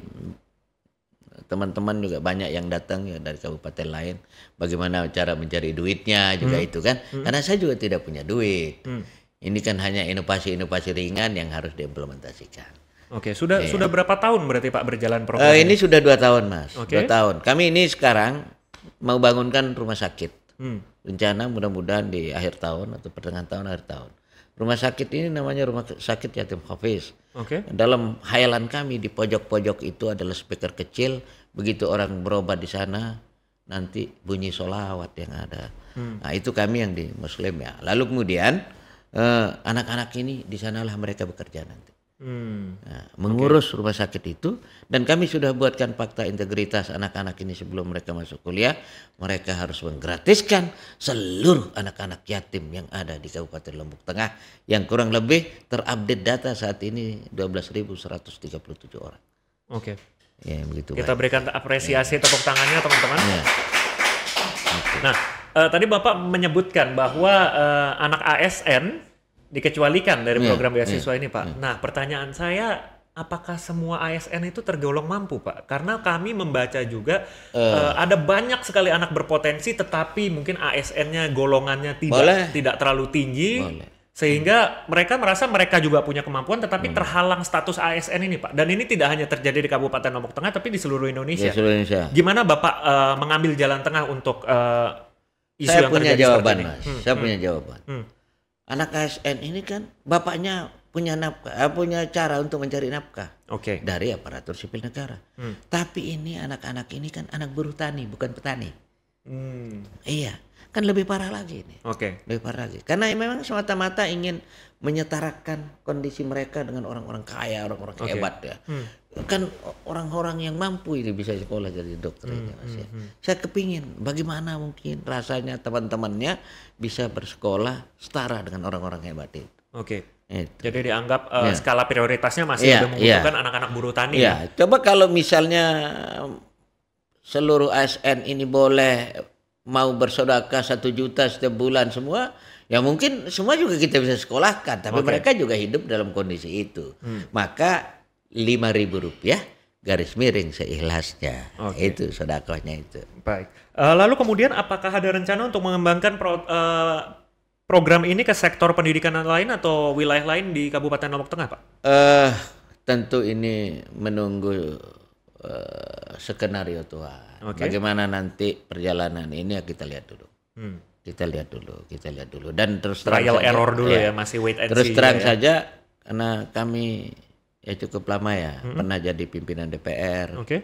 teman-teman juga banyak yang datang ya dari kabupaten lain. Bagaimana cara mencari duitnya juga hmm. itu kan? Hmm. Karena saya juga tidak punya duit. Hmm. Ini kan hanya inovasi-inovasi ringan yang harus diimplementasikan. Oke, sudah yeah. sudah berapa tahun berarti Pak berjalan eh, program? Uh, ini sudah dua tahun Mas. Okay. Dua tahun. Kami ini sekarang mau bangunkan rumah sakit. Hmm. Rencana mudah-mudahan di akhir tahun atau pertengahan tahun akhir tahun. Rumah sakit ini namanya rumah sakit yatim hafiz. Oke. Okay. Dalam hayalan kami di pojok-pojok itu adalah speaker kecil. Begitu orang berobat di sana, nanti bunyi solawat yang ada. Hmm. Nah itu kami yang di Muslim ya. Lalu kemudian eh, anak-anak eh, anak -anak ini di sanalah mereka bekerja nanti. Hmm. Nah, mengurus okay. rumah sakit itu dan kami sudah buatkan fakta integritas anak-anak ini sebelum mereka masuk kuliah mereka harus menggratiskan seluruh anak-anak yatim yang ada di Kabupaten Lombok Tengah yang kurang lebih terupdate data saat ini 12.137 orang. Oke. Okay. Ya begitu. Kita baik. berikan apresiasi ya. tepuk tangannya teman-teman. Ya. Okay. Nah, uh, tadi Bapak menyebutkan bahwa uh, anak ASN dikecualikan dari iya, program iya, beasiswa yeah, ini, Pak. Yeah. Nah, pertanyaan saya apakah semua ASN itu tergolong mampu, Pak? Karena kami membaca juga uh, uh, ada banyak sekali anak berpotensi tetapi mungkin ASN-nya golongannya tidak boleh. tidak terlalu tinggi. Boleh. Sehingga hmm. mereka merasa mereka juga punya kemampuan tetapi hmm. terhalang status ASN ini, Pak. Dan ini tidak hanya terjadi di Kabupaten Lombok Tengah tapi di seluruh Indonesia. Di seluruh Indonesia. Gimana Bapak uh, mengambil jalan tengah untuk uh, isu Saya yang terjadi jawaban, Mas. Hmm. Saya hmm. punya jawaban. Hmm anak ASN ini kan bapaknya punya nafkah, eh, punya cara untuk mencari nafkah okay. dari aparatur sipil negara. Hmm. Tapi ini anak-anak ini kan anak buruh tani, bukan petani. Hmm. Iya kan lebih parah lagi ini. Oke. Okay. Lebih parah lagi. Karena memang semata-mata ingin menyetarakan kondisi mereka dengan orang-orang kaya, orang-orang okay. hebat ya. Hmm. Kan orang-orang yang mampu ini bisa sekolah jadi dokter hmm, ini Mas hmm, ya. Hmm. Saya kepingin bagaimana mungkin rasanya teman-temannya bisa bersekolah setara dengan orang-orang hebat itu. Oke. Okay. Itu. Jadi dianggap uh, ya. skala prioritasnya masih ya, membutuhkan anak-anak ya. buruh tani. Ya. ya. Coba kalau misalnya seluruh ASN ini boleh mau bersodakah satu juta setiap bulan semua ya mungkin semua juga kita bisa sekolahkan tapi okay. mereka juga hidup dalam kondisi itu hmm. maka lima ribu rupiah garis miring seikhlasnya okay. itu sodakohnya itu baik uh, lalu kemudian apakah ada rencana untuk mengembangkan pro, uh, program ini ke sektor pendidikan lain atau wilayah lain di Kabupaten Lombok Tengah pak uh, tentu ini menunggu uh, skenario Tuhan Okay. Bagaimana nanti perjalanan ini ya kita lihat dulu. Hmm. Kita lihat dulu, kita lihat dulu. Dan terus trial terang error dulu ya, ya masih wait and terus see. Terus terang ya. saja karena kami ya cukup lama ya, hmm. pernah jadi pimpinan DPR. Oke. Okay.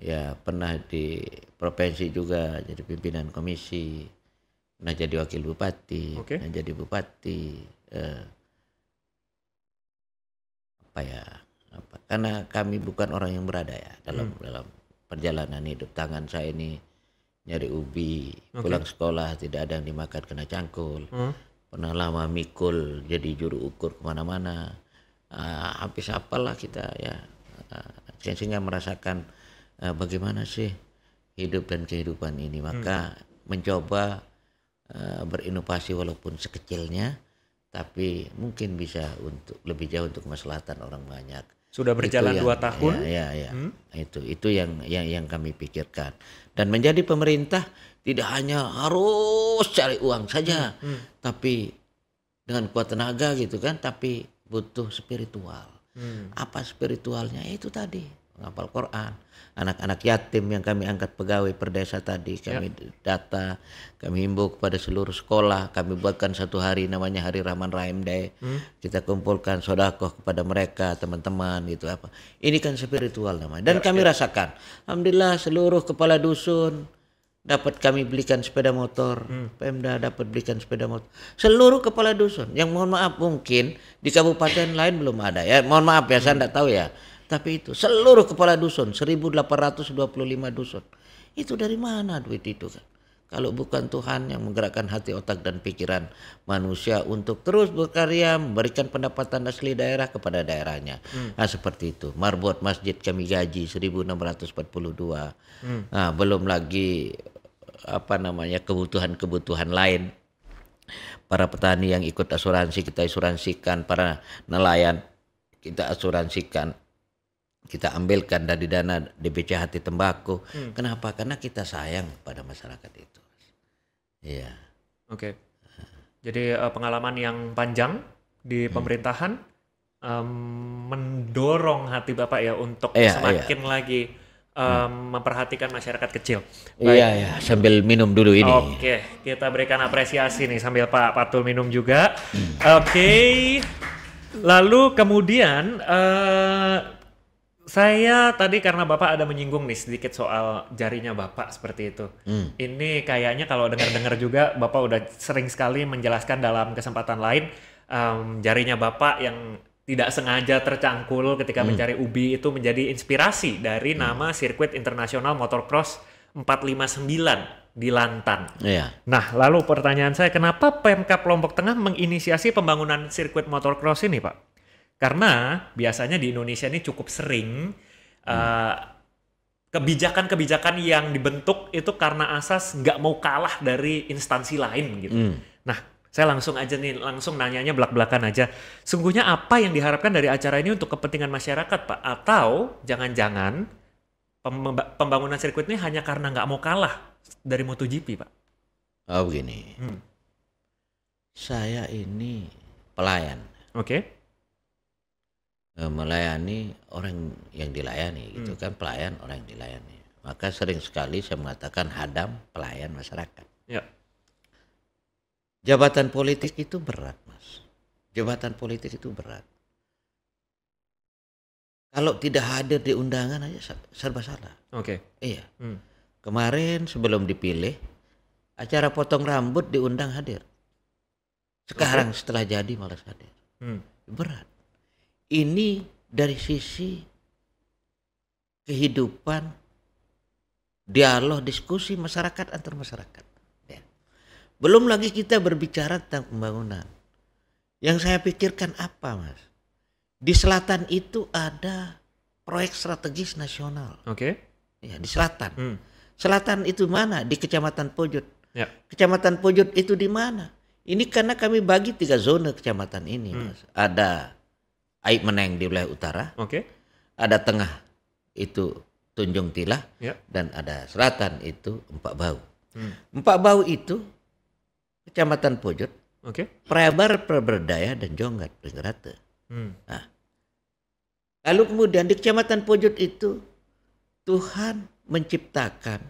Ya, pernah di provinsi juga jadi pimpinan komisi. Pernah jadi wakil bupati, okay. pernah jadi bupati. Eh, apa ya? Apa? Karena kami bukan orang yang berada ya dalam hmm. dalam perjalanan hidup tangan saya ini nyari ubi okay. pulang sekolah tidak ada yang dimakan kena cangkul hmm. pernah lama mikul jadi juru ukur kemana-mana uh, habis apalah kita ya uh, sehingga merasakan uh, bagaimana sih hidup dan kehidupan ini hmm. maka hmm. mencoba uh, berinovasi walaupun sekecilnya tapi mungkin bisa untuk lebih jauh untuk kemaslahatan orang banyak sudah berjalan yang, dua tahun. Ya, ya, ya. Hmm? Itu itu yang yang yang kami pikirkan. Dan menjadi pemerintah tidak hanya harus cari uang saja, hmm. Hmm. tapi dengan kuat tenaga gitu kan, tapi butuh spiritual. Hmm. Apa spiritualnya? Itu tadi Al Quran, anak-anak yatim yang kami angkat pegawai perdesa tadi ya. kami ya. data kami himbau kepada seluruh sekolah kami buatkan satu hari namanya hari Rahman Rahim Day hmm. kita kumpulkan sodakoh kepada mereka teman-teman gitu apa ini kan spiritual namanya dan ya, kami ya. rasakan alhamdulillah seluruh kepala dusun dapat kami belikan sepeda motor, hmm. Pemda dapat belikan sepeda motor. Seluruh kepala dusun yang mohon maaf mungkin di kabupaten lain belum ada ya. Mohon maaf ya hmm. saya tidak tahu ya. Tapi itu seluruh kepala dusun 1825 dusun. Itu dari mana duit itu kan? Kalau bukan Tuhan yang menggerakkan hati otak dan pikiran manusia untuk terus berkarya memberikan pendapatan asli daerah kepada daerahnya. Hmm. Nah, seperti itu. Marbot masjid kami gaji 1642. Hmm. Nah, belum lagi apa namanya kebutuhan-kebutuhan lain para petani yang ikut asuransi kita asuransikan, para nelayan kita asuransikan, kita ambilkan dari dana DPC Hati Tembako. Hmm. Kenapa? Karena kita sayang pada masyarakat itu. Iya. Oke. Okay. Jadi eh, pengalaman yang panjang di hmm. pemerintahan hmm. um, mendorong hati Bapak ya untuk iya, iya. semakin iya. lagi um, memperhatikan masyarakat kecil. Iya, Baik. Iya, iya, sambil minum dulu ini. Oke, okay. kita berikan apresiasi nih sambil Pak Patul minum juga. Hmm. Oke. Okay. Lalu kemudian uh, saya tadi karena Bapak ada menyinggung nih sedikit soal jarinya Bapak seperti itu. Hmm. Ini kayaknya kalau dengar-dengar juga Bapak udah sering sekali menjelaskan dalam kesempatan lain um, jarinya Bapak yang tidak sengaja tercangkul ketika hmm. mencari ubi itu menjadi inspirasi dari hmm. nama sirkuit internasional motocross 459 di Lantan. Iya. Nah, lalu pertanyaan saya kenapa Pemkap Lombok Tengah menginisiasi pembangunan sirkuit motocross ini, Pak? Karena biasanya di Indonesia ini cukup sering hmm. eh, kebijakan-kebijakan uh, yang dibentuk itu karena asas nggak mau kalah dari instansi lain gitu. Hmm. Nah, saya langsung aja nih, langsung nanyanya belak-belakan aja. Sungguhnya apa yang diharapkan dari acara ini untuk kepentingan masyarakat, Pak? Atau jangan-jangan pembangunan sirkuit ini hanya karena nggak mau kalah dari MotoGP, Pak? Oh, begini. Hmm. Saya ini pelayan. Oke. Okay. Eh, melayani orang yang dilayani gitu hmm. kan pelayan orang yang dilayani maka sering sekali saya mengatakan hadam pelayan masyarakat ya. jabatan politik itu berat mas jabatan politik itu berat kalau tidak hadir di undangan aja serba salah oke okay. iya hmm. kemarin sebelum dipilih acara potong rambut diundang hadir sekarang okay. setelah jadi malas hadir hmm. berat ini dari sisi kehidupan dialog diskusi masyarakat antar masyarakat ya. belum lagi kita berbicara tentang pembangunan yang saya pikirkan apa mas di selatan itu ada proyek strategis nasional oke okay. ya di selatan hmm. selatan itu mana di kecamatan Pojot ya. kecamatan Pojot itu di mana ini karena kami bagi tiga zona kecamatan ini hmm. mas ada Aib Meneng di wilayah utara. Oke. Okay. Ada tengah itu Tunjung Tilah yeah. dan ada selatan itu Empak Bau. Hmm. Empak Bau itu Kecamatan Pojot. Oke. Okay. Prebar Perberdaya dan Jonggat pengerata. Hmm. Nah. Lalu kemudian di Kecamatan Pojot itu Tuhan menciptakan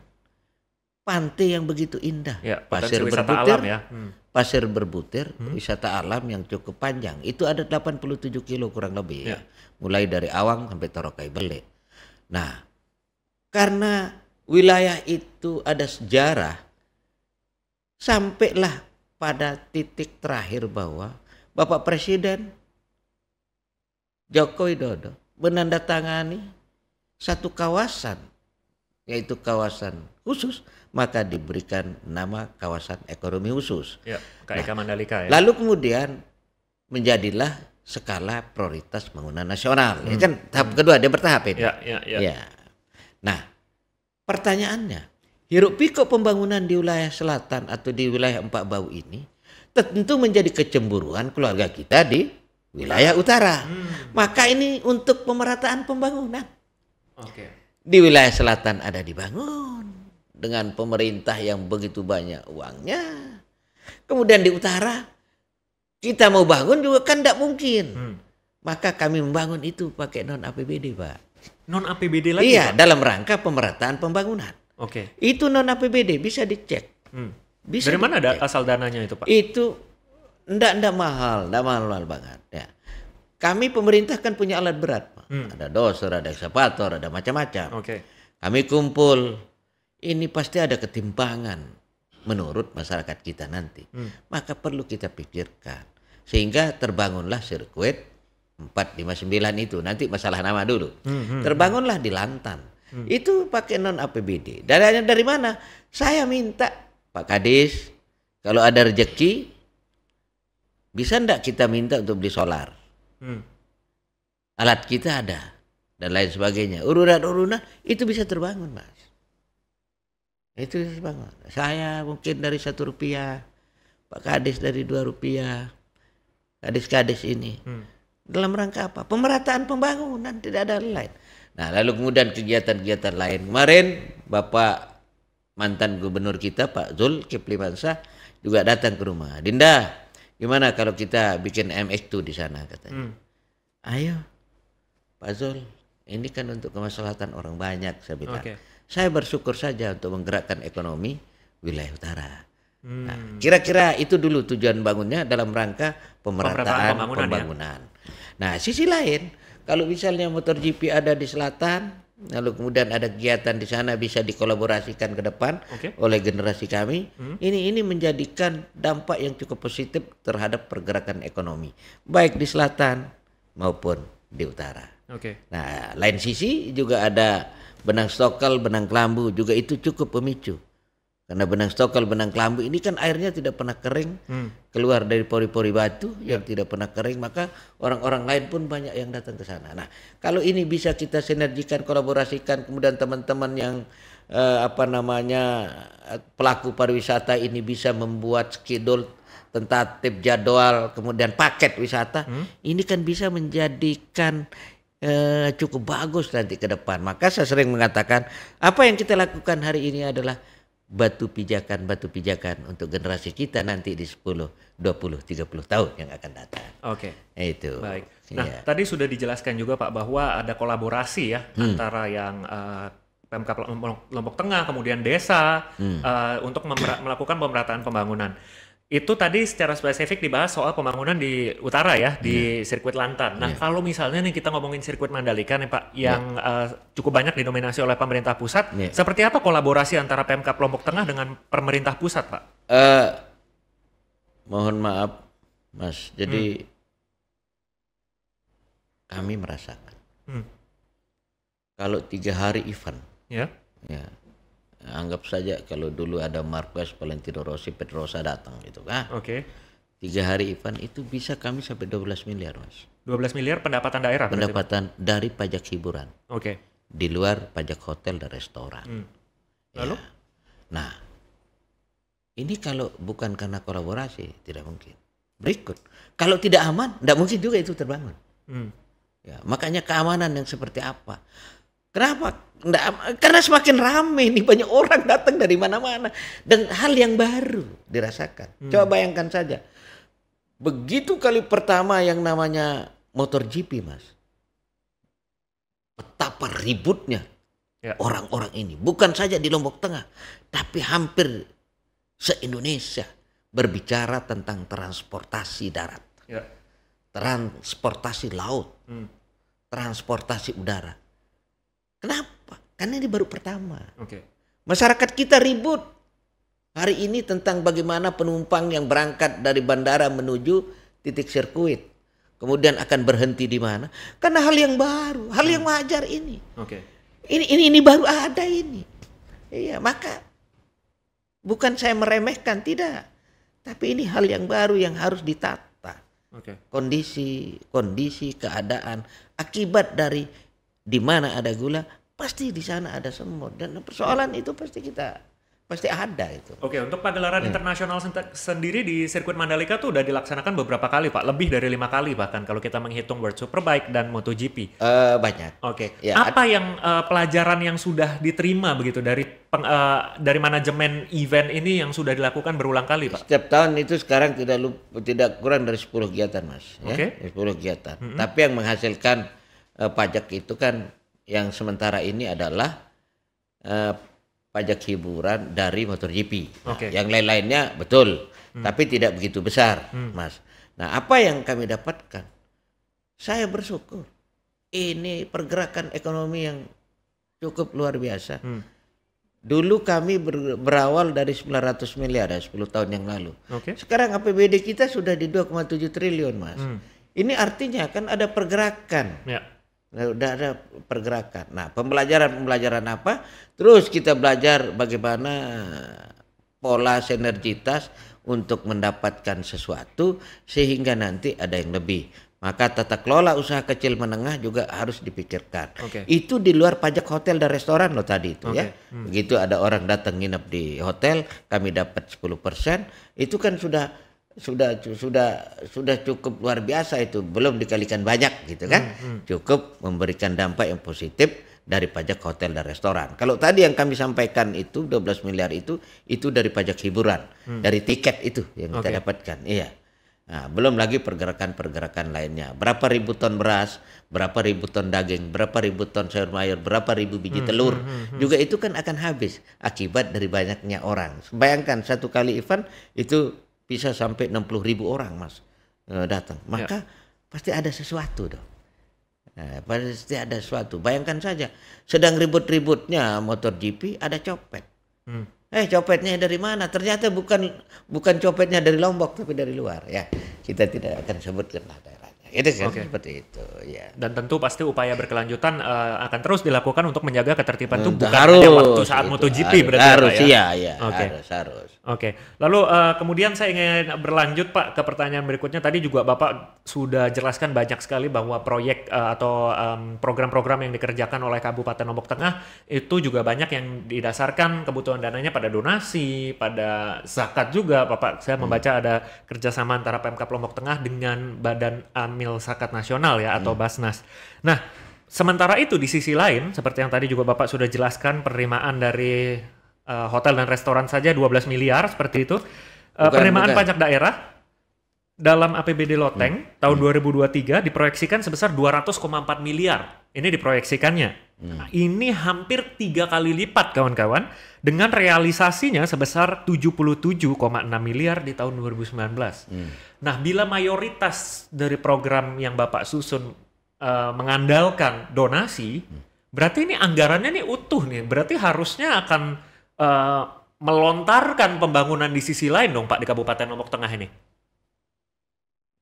pantai yang begitu indah, ya, pasir berbutir, alam ya. hmm. pasir berbutir, hmm. wisata alam yang cukup panjang. Itu ada 87 kilo kurang lebih ya, ya. mulai dari Awang sampai Torokai Bele. Nah, karena wilayah itu ada sejarah, sampailah pada titik terakhir bahwa Bapak Presiden Joko Widodo menandatangani satu kawasan, yaitu kawasan khusus maka diberikan nama kawasan ekonomi khusus. Ya, nah, Mandalika ya. Lalu kemudian menjadilah skala prioritas pembangunan nasional. Ya hmm. Ya kan tahap hmm. kedua dia bertahap ini. Ya, ya, ya. ya. Nah, pertanyaannya, hiruk pikuk pembangunan di wilayah selatan atau di wilayah Empat Bau ini tentu menjadi kecemburuan keluarga kita di wilayah utara. Hmm. Maka ini untuk pemerataan pembangunan. Oke. Okay. Di wilayah selatan ada dibangun, dengan pemerintah yang begitu banyak uangnya. Kemudian di utara kita mau bangun juga kan tidak mungkin. Hmm. Maka kami membangun itu pakai non APBD, Pak. Non APBD lagi. Iya, Pak? dalam rangka pemerataan pembangunan. Oke. Okay. Itu non APBD bisa dicek. Hmm. Bisa Dari mana dicek. asal dananya itu, Pak? Itu ndak ndak mahal, ndak mahal-mahal banget, ya. Kami pemerintah kan punya alat berat, Hmm. Ada doser, ada ekskavator, ada macam-macam. Oke. Okay. Kami kumpul ini pasti ada ketimpangan menurut masyarakat kita nanti. Hmm. Maka perlu kita pikirkan sehingga terbangunlah sirkuit 459 itu. Nanti masalah nama dulu. Hmm, hmm, hmm, terbangunlah di Lantan. Hmm. Itu pakai non APBD. Dari dari mana? Saya minta Pak Kadis kalau ada rejeki bisa ndak kita minta untuk beli solar? Hmm. Alat kita ada dan lain sebagainya. Urunan-urunan itu bisa terbangun, Mas. Itu bang Saya mungkin dari satu rupiah, Pak Kades dari dua rupiah, Kades-Kades ini. Hmm. Dalam rangka apa? Pemerataan pembangunan, tidak ada lain. Nah lalu kemudian kegiatan-kegiatan lain. Kemarin Bapak mantan gubernur kita Pak Zul Kiplimansa juga datang ke rumah. Dinda, gimana kalau kita bikin MS2 di sana katanya. Hmm. Ayo Pak Zul, ini kan untuk kemaslahatan orang banyak saya bilang. Okay saya bersyukur saja untuk menggerakkan ekonomi wilayah utara. Hmm. Nah, kira-kira itu dulu tujuan bangunnya dalam rangka pemerataan pembangunan. pembangunan. Ya? Nah, sisi lain, kalau misalnya motor GP ada di selatan, lalu kemudian ada kegiatan di sana bisa dikolaborasikan ke depan okay. oleh generasi kami. Hmm. Ini ini menjadikan dampak yang cukup positif terhadap pergerakan ekonomi, baik di selatan maupun di utara. Okay. Nah, lain sisi juga ada benang stokal, benang kelambu juga itu cukup pemicu. Karena benang stokal, benang kelambu ini kan airnya tidak pernah kering, hmm. keluar dari pori-pori batu yeah. yang ya. tidak pernah kering, maka orang-orang lain pun banyak yang datang ke sana. Nah, kalau ini bisa kita sinergikan, kolaborasikan, kemudian teman-teman yang eh, apa namanya pelaku pariwisata ini bisa membuat tentang tentatif jadwal, kemudian paket wisata, hmm. ini kan bisa menjadikan eh, cukup bagus nanti ke depan. Maka saya sering mengatakan apa yang kita lakukan hari ini adalah batu pijakan batu pijakan untuk generasi kita nanti di 10, 20, 30 tahun yang akan datang. Oke. Okay. Itu. Baik. Iya. Nah, ya. tadi sudah dijelaskan juga Pak bahwa ada kolaborasi ya hmm. antara yang uh, Pemkap Lombok Tengah kemudian desa hmm. uh, untuk melakukan pemerataan pembangunan. Itu tadi secara spesifik dibahas soal pembangunan di utara ya, di iya. sirkuit Lantan. Nah, yeah. kalau misalnya nih kita ngomongin sirkuit Mandalika nih Pak, iya. yang yeah. uh, cukup banyak dinominasi oleh pemerintah pusat, yeah. seperti apa kolaborasi antara Pemkap Lombok Tengah dengan pemerintah pusat Pak? Uh, mohon maaf Mas, jadi hmm. kami merasakan. Hmm. Kalau tiga hari event, yeah. ya anggap saja kalau dulu ada Marquez, Valentino Rossi, Pedrosa datang gitu kan. Oke. Okay. Tiga hari event itu bisa kami sampai 12 miliar mas. 12 miliar pendapatan daerah? Pendapatan berarti? dari pajak hiburan. Oke. Okay. Di luar pajak hotel dan restoran. Hmm. Ya. Lalu? Ya. Nah, ini kalau bukan karena kolaborasi tidak mungkin. Berikut, kalau tidak aman, tidak mungkin juga itu terbangun. Hmm. Ya, makanya keamanan yang seperti apa? Kenapa? Nggak, karena semakin ramai nih banyak orang datang dari mana-mana dan hal yang baru dirasakan. Hmm. Coba bayangkan saja. Begitu kali pertama yang namanya motor GP, Mas. Betapa ributnya orang ya. orang-orang ini. Bukan saja di Lombok Tengah, tapi hampir se-Indonesia berbicara tentang transportasi darat. Ya. Transportasi laut. Hmm. Transportasi udara Kenapa? Karena ini baru pertama. Oke. Okay. Masyarakat kita ribut hari ini tentang bagaimana penumpang yang berangkat dari bandara menuju titik sirkuit kemudian akan berhenti di mana? Karena hal yang baru, hal yang wajar ini. Oke. Okay. Ini ini ini baru ada ini. Iya, maka bukan saya meremehkan tidak, tapi ini hal yang baru yang harus ditata. Oke. Okay. Kondisi kondisi keadaan akibat dari di mana ada gula pasti di sana ada semut dan persoalan itu pasti kita pasti ada itu. Oke, untuk pagelaran hmm. internasional sendiri di sirkuit Mandalika tuh udah dilaksanakan beberapa kali, Pak. Lebih dari lima kali bahkan kalau kita menghitung World Superbike dan MotoGP. Uh, banyak. Oke. Ya, Apa yang uh, pelajaran yang sudah diterima begitu dari peng, uh, dari manajemen event ini yang sudah dilakukan berulang kali, Pak? Setiap tahun itu sekarang tidak lup, tidak kurang dari 10 kegiatan, Mas. Ya. Oke. Okay. Ya? 10 kegiatan. -hmm. Tapi yang menghasilkan e, pajak itu kan yang sementara ini adalah e, pajak hiburan dari MotoGP. Nah, okay. Yang lain-lainnya betul, hmm. tapi tidak begitu besar, hmm. Mas. Nah, apa yang kami dapatkan? Saya bersyukur. Ini pergerakan ekonomi yang cukup luar biasa. Hmm. Dulu kami ber, berawal dari 900 miliar ada ya, 10 tahun yang lalu. Okay. Sekarang APBD kita sudah di 2,7 triliun, Mas. Hmm. Ini artinya kan ada pergerakan. Ya udah ada pergerakan. Nah, pembelajaran-pembelajaran apa? Terus kita belajar bagaimana pola sinergitas untuk mendapatkan sesuatu sehingga nanti ada yang lebih. Maka tata kelola usaha kecil menengah juga harus dipikirkan. Okay. Itu di luar pajak hotel dan restoran loh tadi itu okay. ya. Hmm. Begitu ada orang datang nginep di hotel, kami dapat 10%, itu kan sudah sudah sudah sudah cukup luar biasa itu belum dikalikan banyak gitu kan hmm, hmm. cukup memberikan dampak yang positif dari pajak hotel dan restoran kalau tadi yang kami sampaikan itu 12 miliar itu itu dari pajak hiburan hmm. dari tiket itu yang okay. kita dapatkan iya nah, belum lagi pergerakan-pergerakan lainnya berapa ribu ton beras berapa ribu ton daging berapa ribu ton sayur mayur berapa ribu biji hmm, telur hmm, hmm, hmm. juga itu kan akan habis akibat dari banyaknya orang bayangkan satu kali event itu bisa sampai 60 ribu orang mas eh, datang ya. maka ya. pasti ada sesuatu dong nah, pasti ada sesuatu bayangkan saja sedang ribut-ributnya motor GP ada copet hmm. eh copetnya dari mana ternyata bukan bukan copetnya dari Lombok tapi dari luar ya kita tidak akan sebutkan lah itu kan okay. seperti itu, ya. Dan tentu pasti upaya berkelanjutan uh, akan terus dilakukan untuk menjaga ketertiban itu hmm, bukan harus, hanya waktu saat itu, MotoGP harus, berarti ya, harus, ya. Iya, iya, okay. harus, harus. Oke. Okay. Lalu uh, kemudian saya ingin berlanjut Pak ke pertanyaan berikutnya. Tadi juga Bapak sudah jelaskan banyak sekali bahwa proyek uh, atau program program-program yang dikerjakan oleh Kabupaten Lombok Tengah itu juga banyak yang didasarkan kebutuhan dananya pada donasi, pada zakat juga. Bapak saya hmm. membaca hmm. ada kerjasama antara Pemkap Lombok Tengah dengan Badan um, Amil sakat Nasional ya atau hmm. Basnas. Nah, sementara itu di sisi lain seperti yang tadi juga Bapak sudah jelaskan penerimaan dari uh, hotel dan restoran saja 12 miliar seperti itu. Uh, bukan, penerimaan bukan. pajak daerah dalam APBD Loteng hmm. tahun hmm. 2023 diproyeksikan sebesar 200,4 miliar. Ini diproyeksikannya. Hmm. Nah, ini hampir tiga kali lipat kawan-kawan dengan realisasinya sebesar 77,6 miliar di tahun 2019. Hmm. Nah, bila mayoritas dari program yang Bapak susun uh, mengandalkan donasi, berarti ini anggarannya nih utuh nih. Berarti harusnya akan uh, melontarkan pembangunan di sisi lain dong, Pak, di Kabupaten Lombok Tengah ini.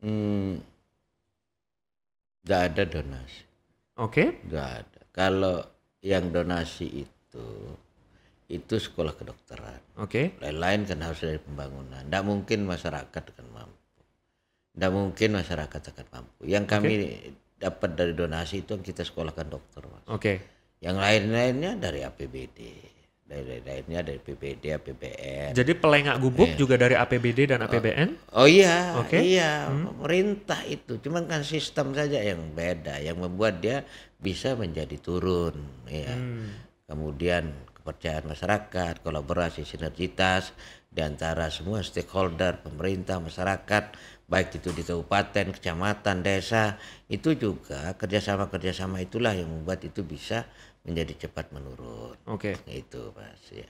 Hmm, nggak ada donasi. Oke. Okay. Nggak ada. Kalau yang donasi itu itu sekolah kedokteran. Oke. Okay. Lain-lain kan harus dari pembangunan. Tidak mungkin masyarakat kan mampu. Tidak mungkin masyarakat akan mampu. Yang kami okay. dapat dari donasi itu yang kita sekolahkan dokter, Mas. Oke. Okay. Yang lain-lainnya dari APBD. Dari lainnya dari APBD, APBN. Jadi pelengak gubuk eh. juga dari APBD dan APBN? Oh, oh iya, okay. iya. Hmm. Pemerintah itu. Cuman kan sistem saja yang beda, yang membuat dia bisa menjadi turun. Ya. Hmm. Kemudian kepercayaan masyarakat, kolaborasi, sinergitas di antara semua stakeholder, pemerintah, masyarakat, baik itu di kabupaten, kecamatan, desa itu juga kerjasama-kerjasama itulah yang membuat itu bisa menjadi cepat menurun. Oke. Okay. Itu mas ya.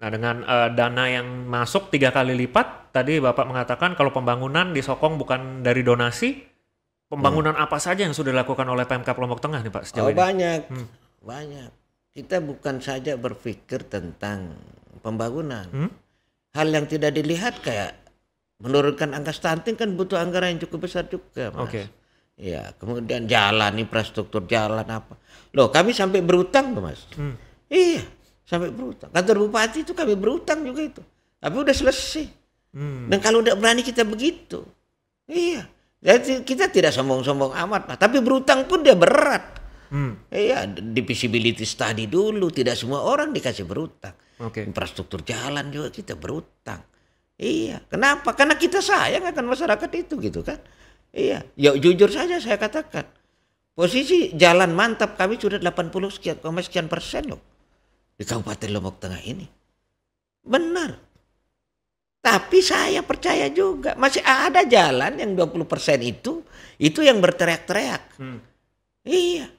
Nah dengan uh, dana yang masuk tiga kali lipat, tadi bapak mengatakan kalau pembangunan disokong bukan dari donasi, pembangunan hmm. apa saja yang sudah dilakukan oleh PMK Lombok Tengah nih pak sejauh oh, ini? Banyak, hmm. banyak. Kita bukan saja berpikir tentang pembangunan. Hmm? Hal yang tidak dilihat kayak menurunkan angka stunting kan butuh anggaran yang cukup besar juga, Mas. Oke. Okay. Ya, kemudian jalan, infrastruktur jalan apa. Loh, kami sampai berutang, Mas. Hmm. Iya, sampai berutang. Kantor bupati itu kami berutang juga itu. Tapi udah selesai. Hmm. Dan kalau udah berani kita begitu. Iya. Jadi kita tidak sombong-sombong amat, lah. Tapi berutang pun dia berat. Hmm. Iya, visibility study dulu. Tidak semua orang dikasih berutang. Okay. Infrastruktur jalan juga kita berutang Iya, kenapa? Karena kita sayang akan masyarakat itu gitu kan. Iya, ya jujur saja saya katakan. Posisi jalan mantap kami sudah 80 sekian, koma sekian persen loh. Di Kabupaten Lombok Tengah ini. Benar. Tapi saya percaya juga masih ada jalan yang 20% itu itu yang berteriak-teriak. Hmm. Iya.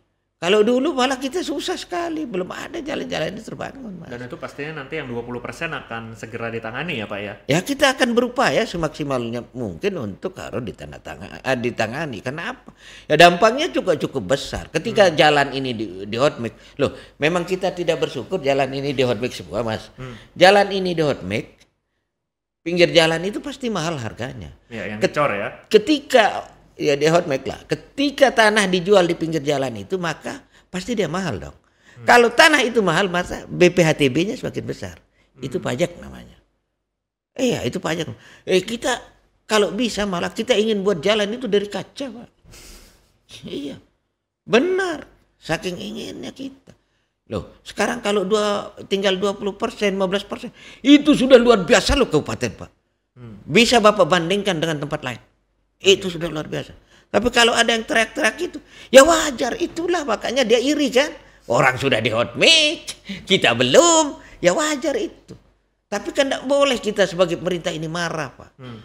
Kalau dulu malah kita susah sekali, belum ada jalan-jalan ini terbangun. Mas. Dan itu pastinya nanti yang 20% akan segera ditangani ya Pak ya? Ya kita akan berupaya semaksimalnya mungkin untuk harus ditandatangani, eh, ditangani. Kenapa? Ya dampaknya juga cukup besar. Ketika hmm. jalan ini di, di hot mix, loh memang kita tidak bersyukur jalan ini di hot mix semua Mas. Hmm. Jalan ini di hot mix, pinggir jalan itu pasti mahal harganya. Ya, yang kecor ya. Ketika ya dia hot make lah. Ketika tanah dijual di pinggir jalan itu maka pasti dia mahal dong. Hmm. Kalau tanah itu mahal masa BPHTB-nya semakin besar. Hmm. Itu pajak namanya. Iya, eh, ya, itu pajak. Eh kita kalau bisa malah kita ingin buat jalan itu dari kaca, Pak. iya. Benar. Saking inginnya kita. Loh, sekarang kalau dua tinggal 20 persen, 15 persen, itu sudah luar biasa loh kabupaten, Pak. Hmm. Bisa Bapak bandingkan dengan tempat lain. Itu sudah luar biasa. Tapi kalau ada yang teriak-teriak itu, ya wajar itulah makanya dia iri kan. Orang sudah di hot mic, kita belum, ya wajar itu. Tapi kan tidak boleh kita sebagai pemerintah ini marah pak. Hmm.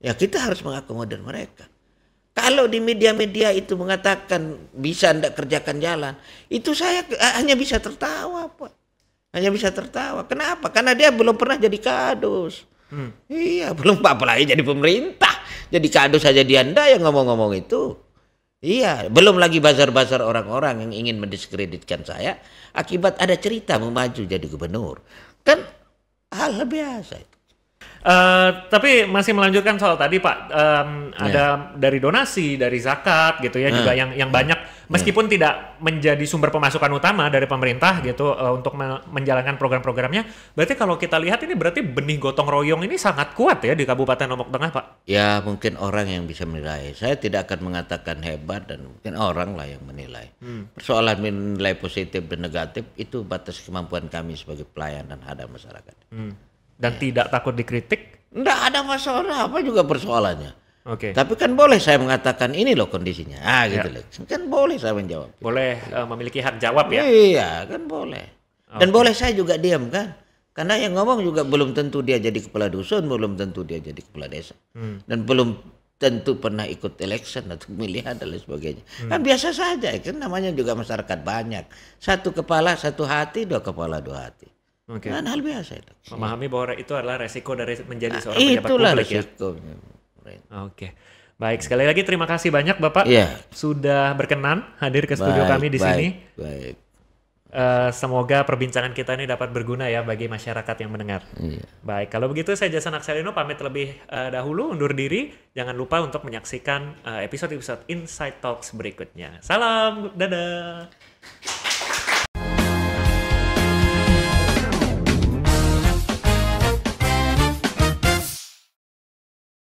Ya kita harus mengakomodir mereka. Kalau di media-media itu mengatakan bisa anda kerjakan jalan, itu saya eh, hanya bisa tertawa pak. Hanya bisa tertawa. Kenapa? Karena dia belum pernah jadi kados. Hmm. Iya, belum lagi jadi pemerintah. Jadi kado saja dia ndak yang ngomong-ngomong itu. Iya, belum lagi bazar-bazar orang-orang yang ingin mendiskreditkan saya akibat ada cerita memaju jadi gubernur. Kan hal biasa itu. Uh, tapi masih melanjutkan soal tadi Pak, um, yeah. ada dari donasi, dari zakat gitu ya, uh. juga yang yang banyak meskipun hmm. tidak menjadi sumber pemasukan utama dari pemerintah gitu uh, untuk me menjalankan program-programnya. Berarti kalau kita lihat ini berarti benih gotong royong ini sangat kuat ya di Kabupaten Lombok Tengah, Pak. Ya, mungkin orang yang bisa menilai. Saya tidak akan mengatakan hebat dan mungkin orang lah yang menilai. Hmm. Persoalan menilai positif dan negatif itu batas kemampuan kami sebagai pelayan dan hadap masyarakat. Hmm. Dan ya. tidak takut dikritik? Tidak ada masalah apa juga persoalannya Oke. Okay. Tapi kan boleh saya mengatakan ini loh kondisinya. Ah ya. gitu ya. loh. Kan boleh saya menjawab. Boleh uh, memiliki hak jawab ya. Iya, kan boleh. Dan boleh saya juga diam kan. Karena yang ngomong juga belum tentu dia jadi kepala dusun, belum tentu dia jadi kepala desa. Hmm. Dan belum tentu pernah ikut election atau pemilihan dan lain sebagainya. Hmm. Kan biasa saja kan namanya juga masyarakat banyak. Satu kepala, satu hati, dua kepala, dua hati. Okay. Kan hal biasa itu. Memahami bahwa itu adalah resiko dari menjadi nah, seorang nah, pejabat itulah ya? resikonya. ya. Oke. Okay. Baik, sekali lagi terima kasih banyak Bapak yeah. sudah berkenan hadir ke studio baik, kami di baik, sini. Baik. Uh, semoga perbincangan kita ini dapat berguna ya bagi masyarakat yang mendengar. Yeah. Baik, kalau begitu saya Jason Akselino pamit lebih uh, dahulu undur diri. Jangan lupa untuk menyaksikan eh, episode-episode uh, episode Inside Talks berikutnya. Salam, dadah.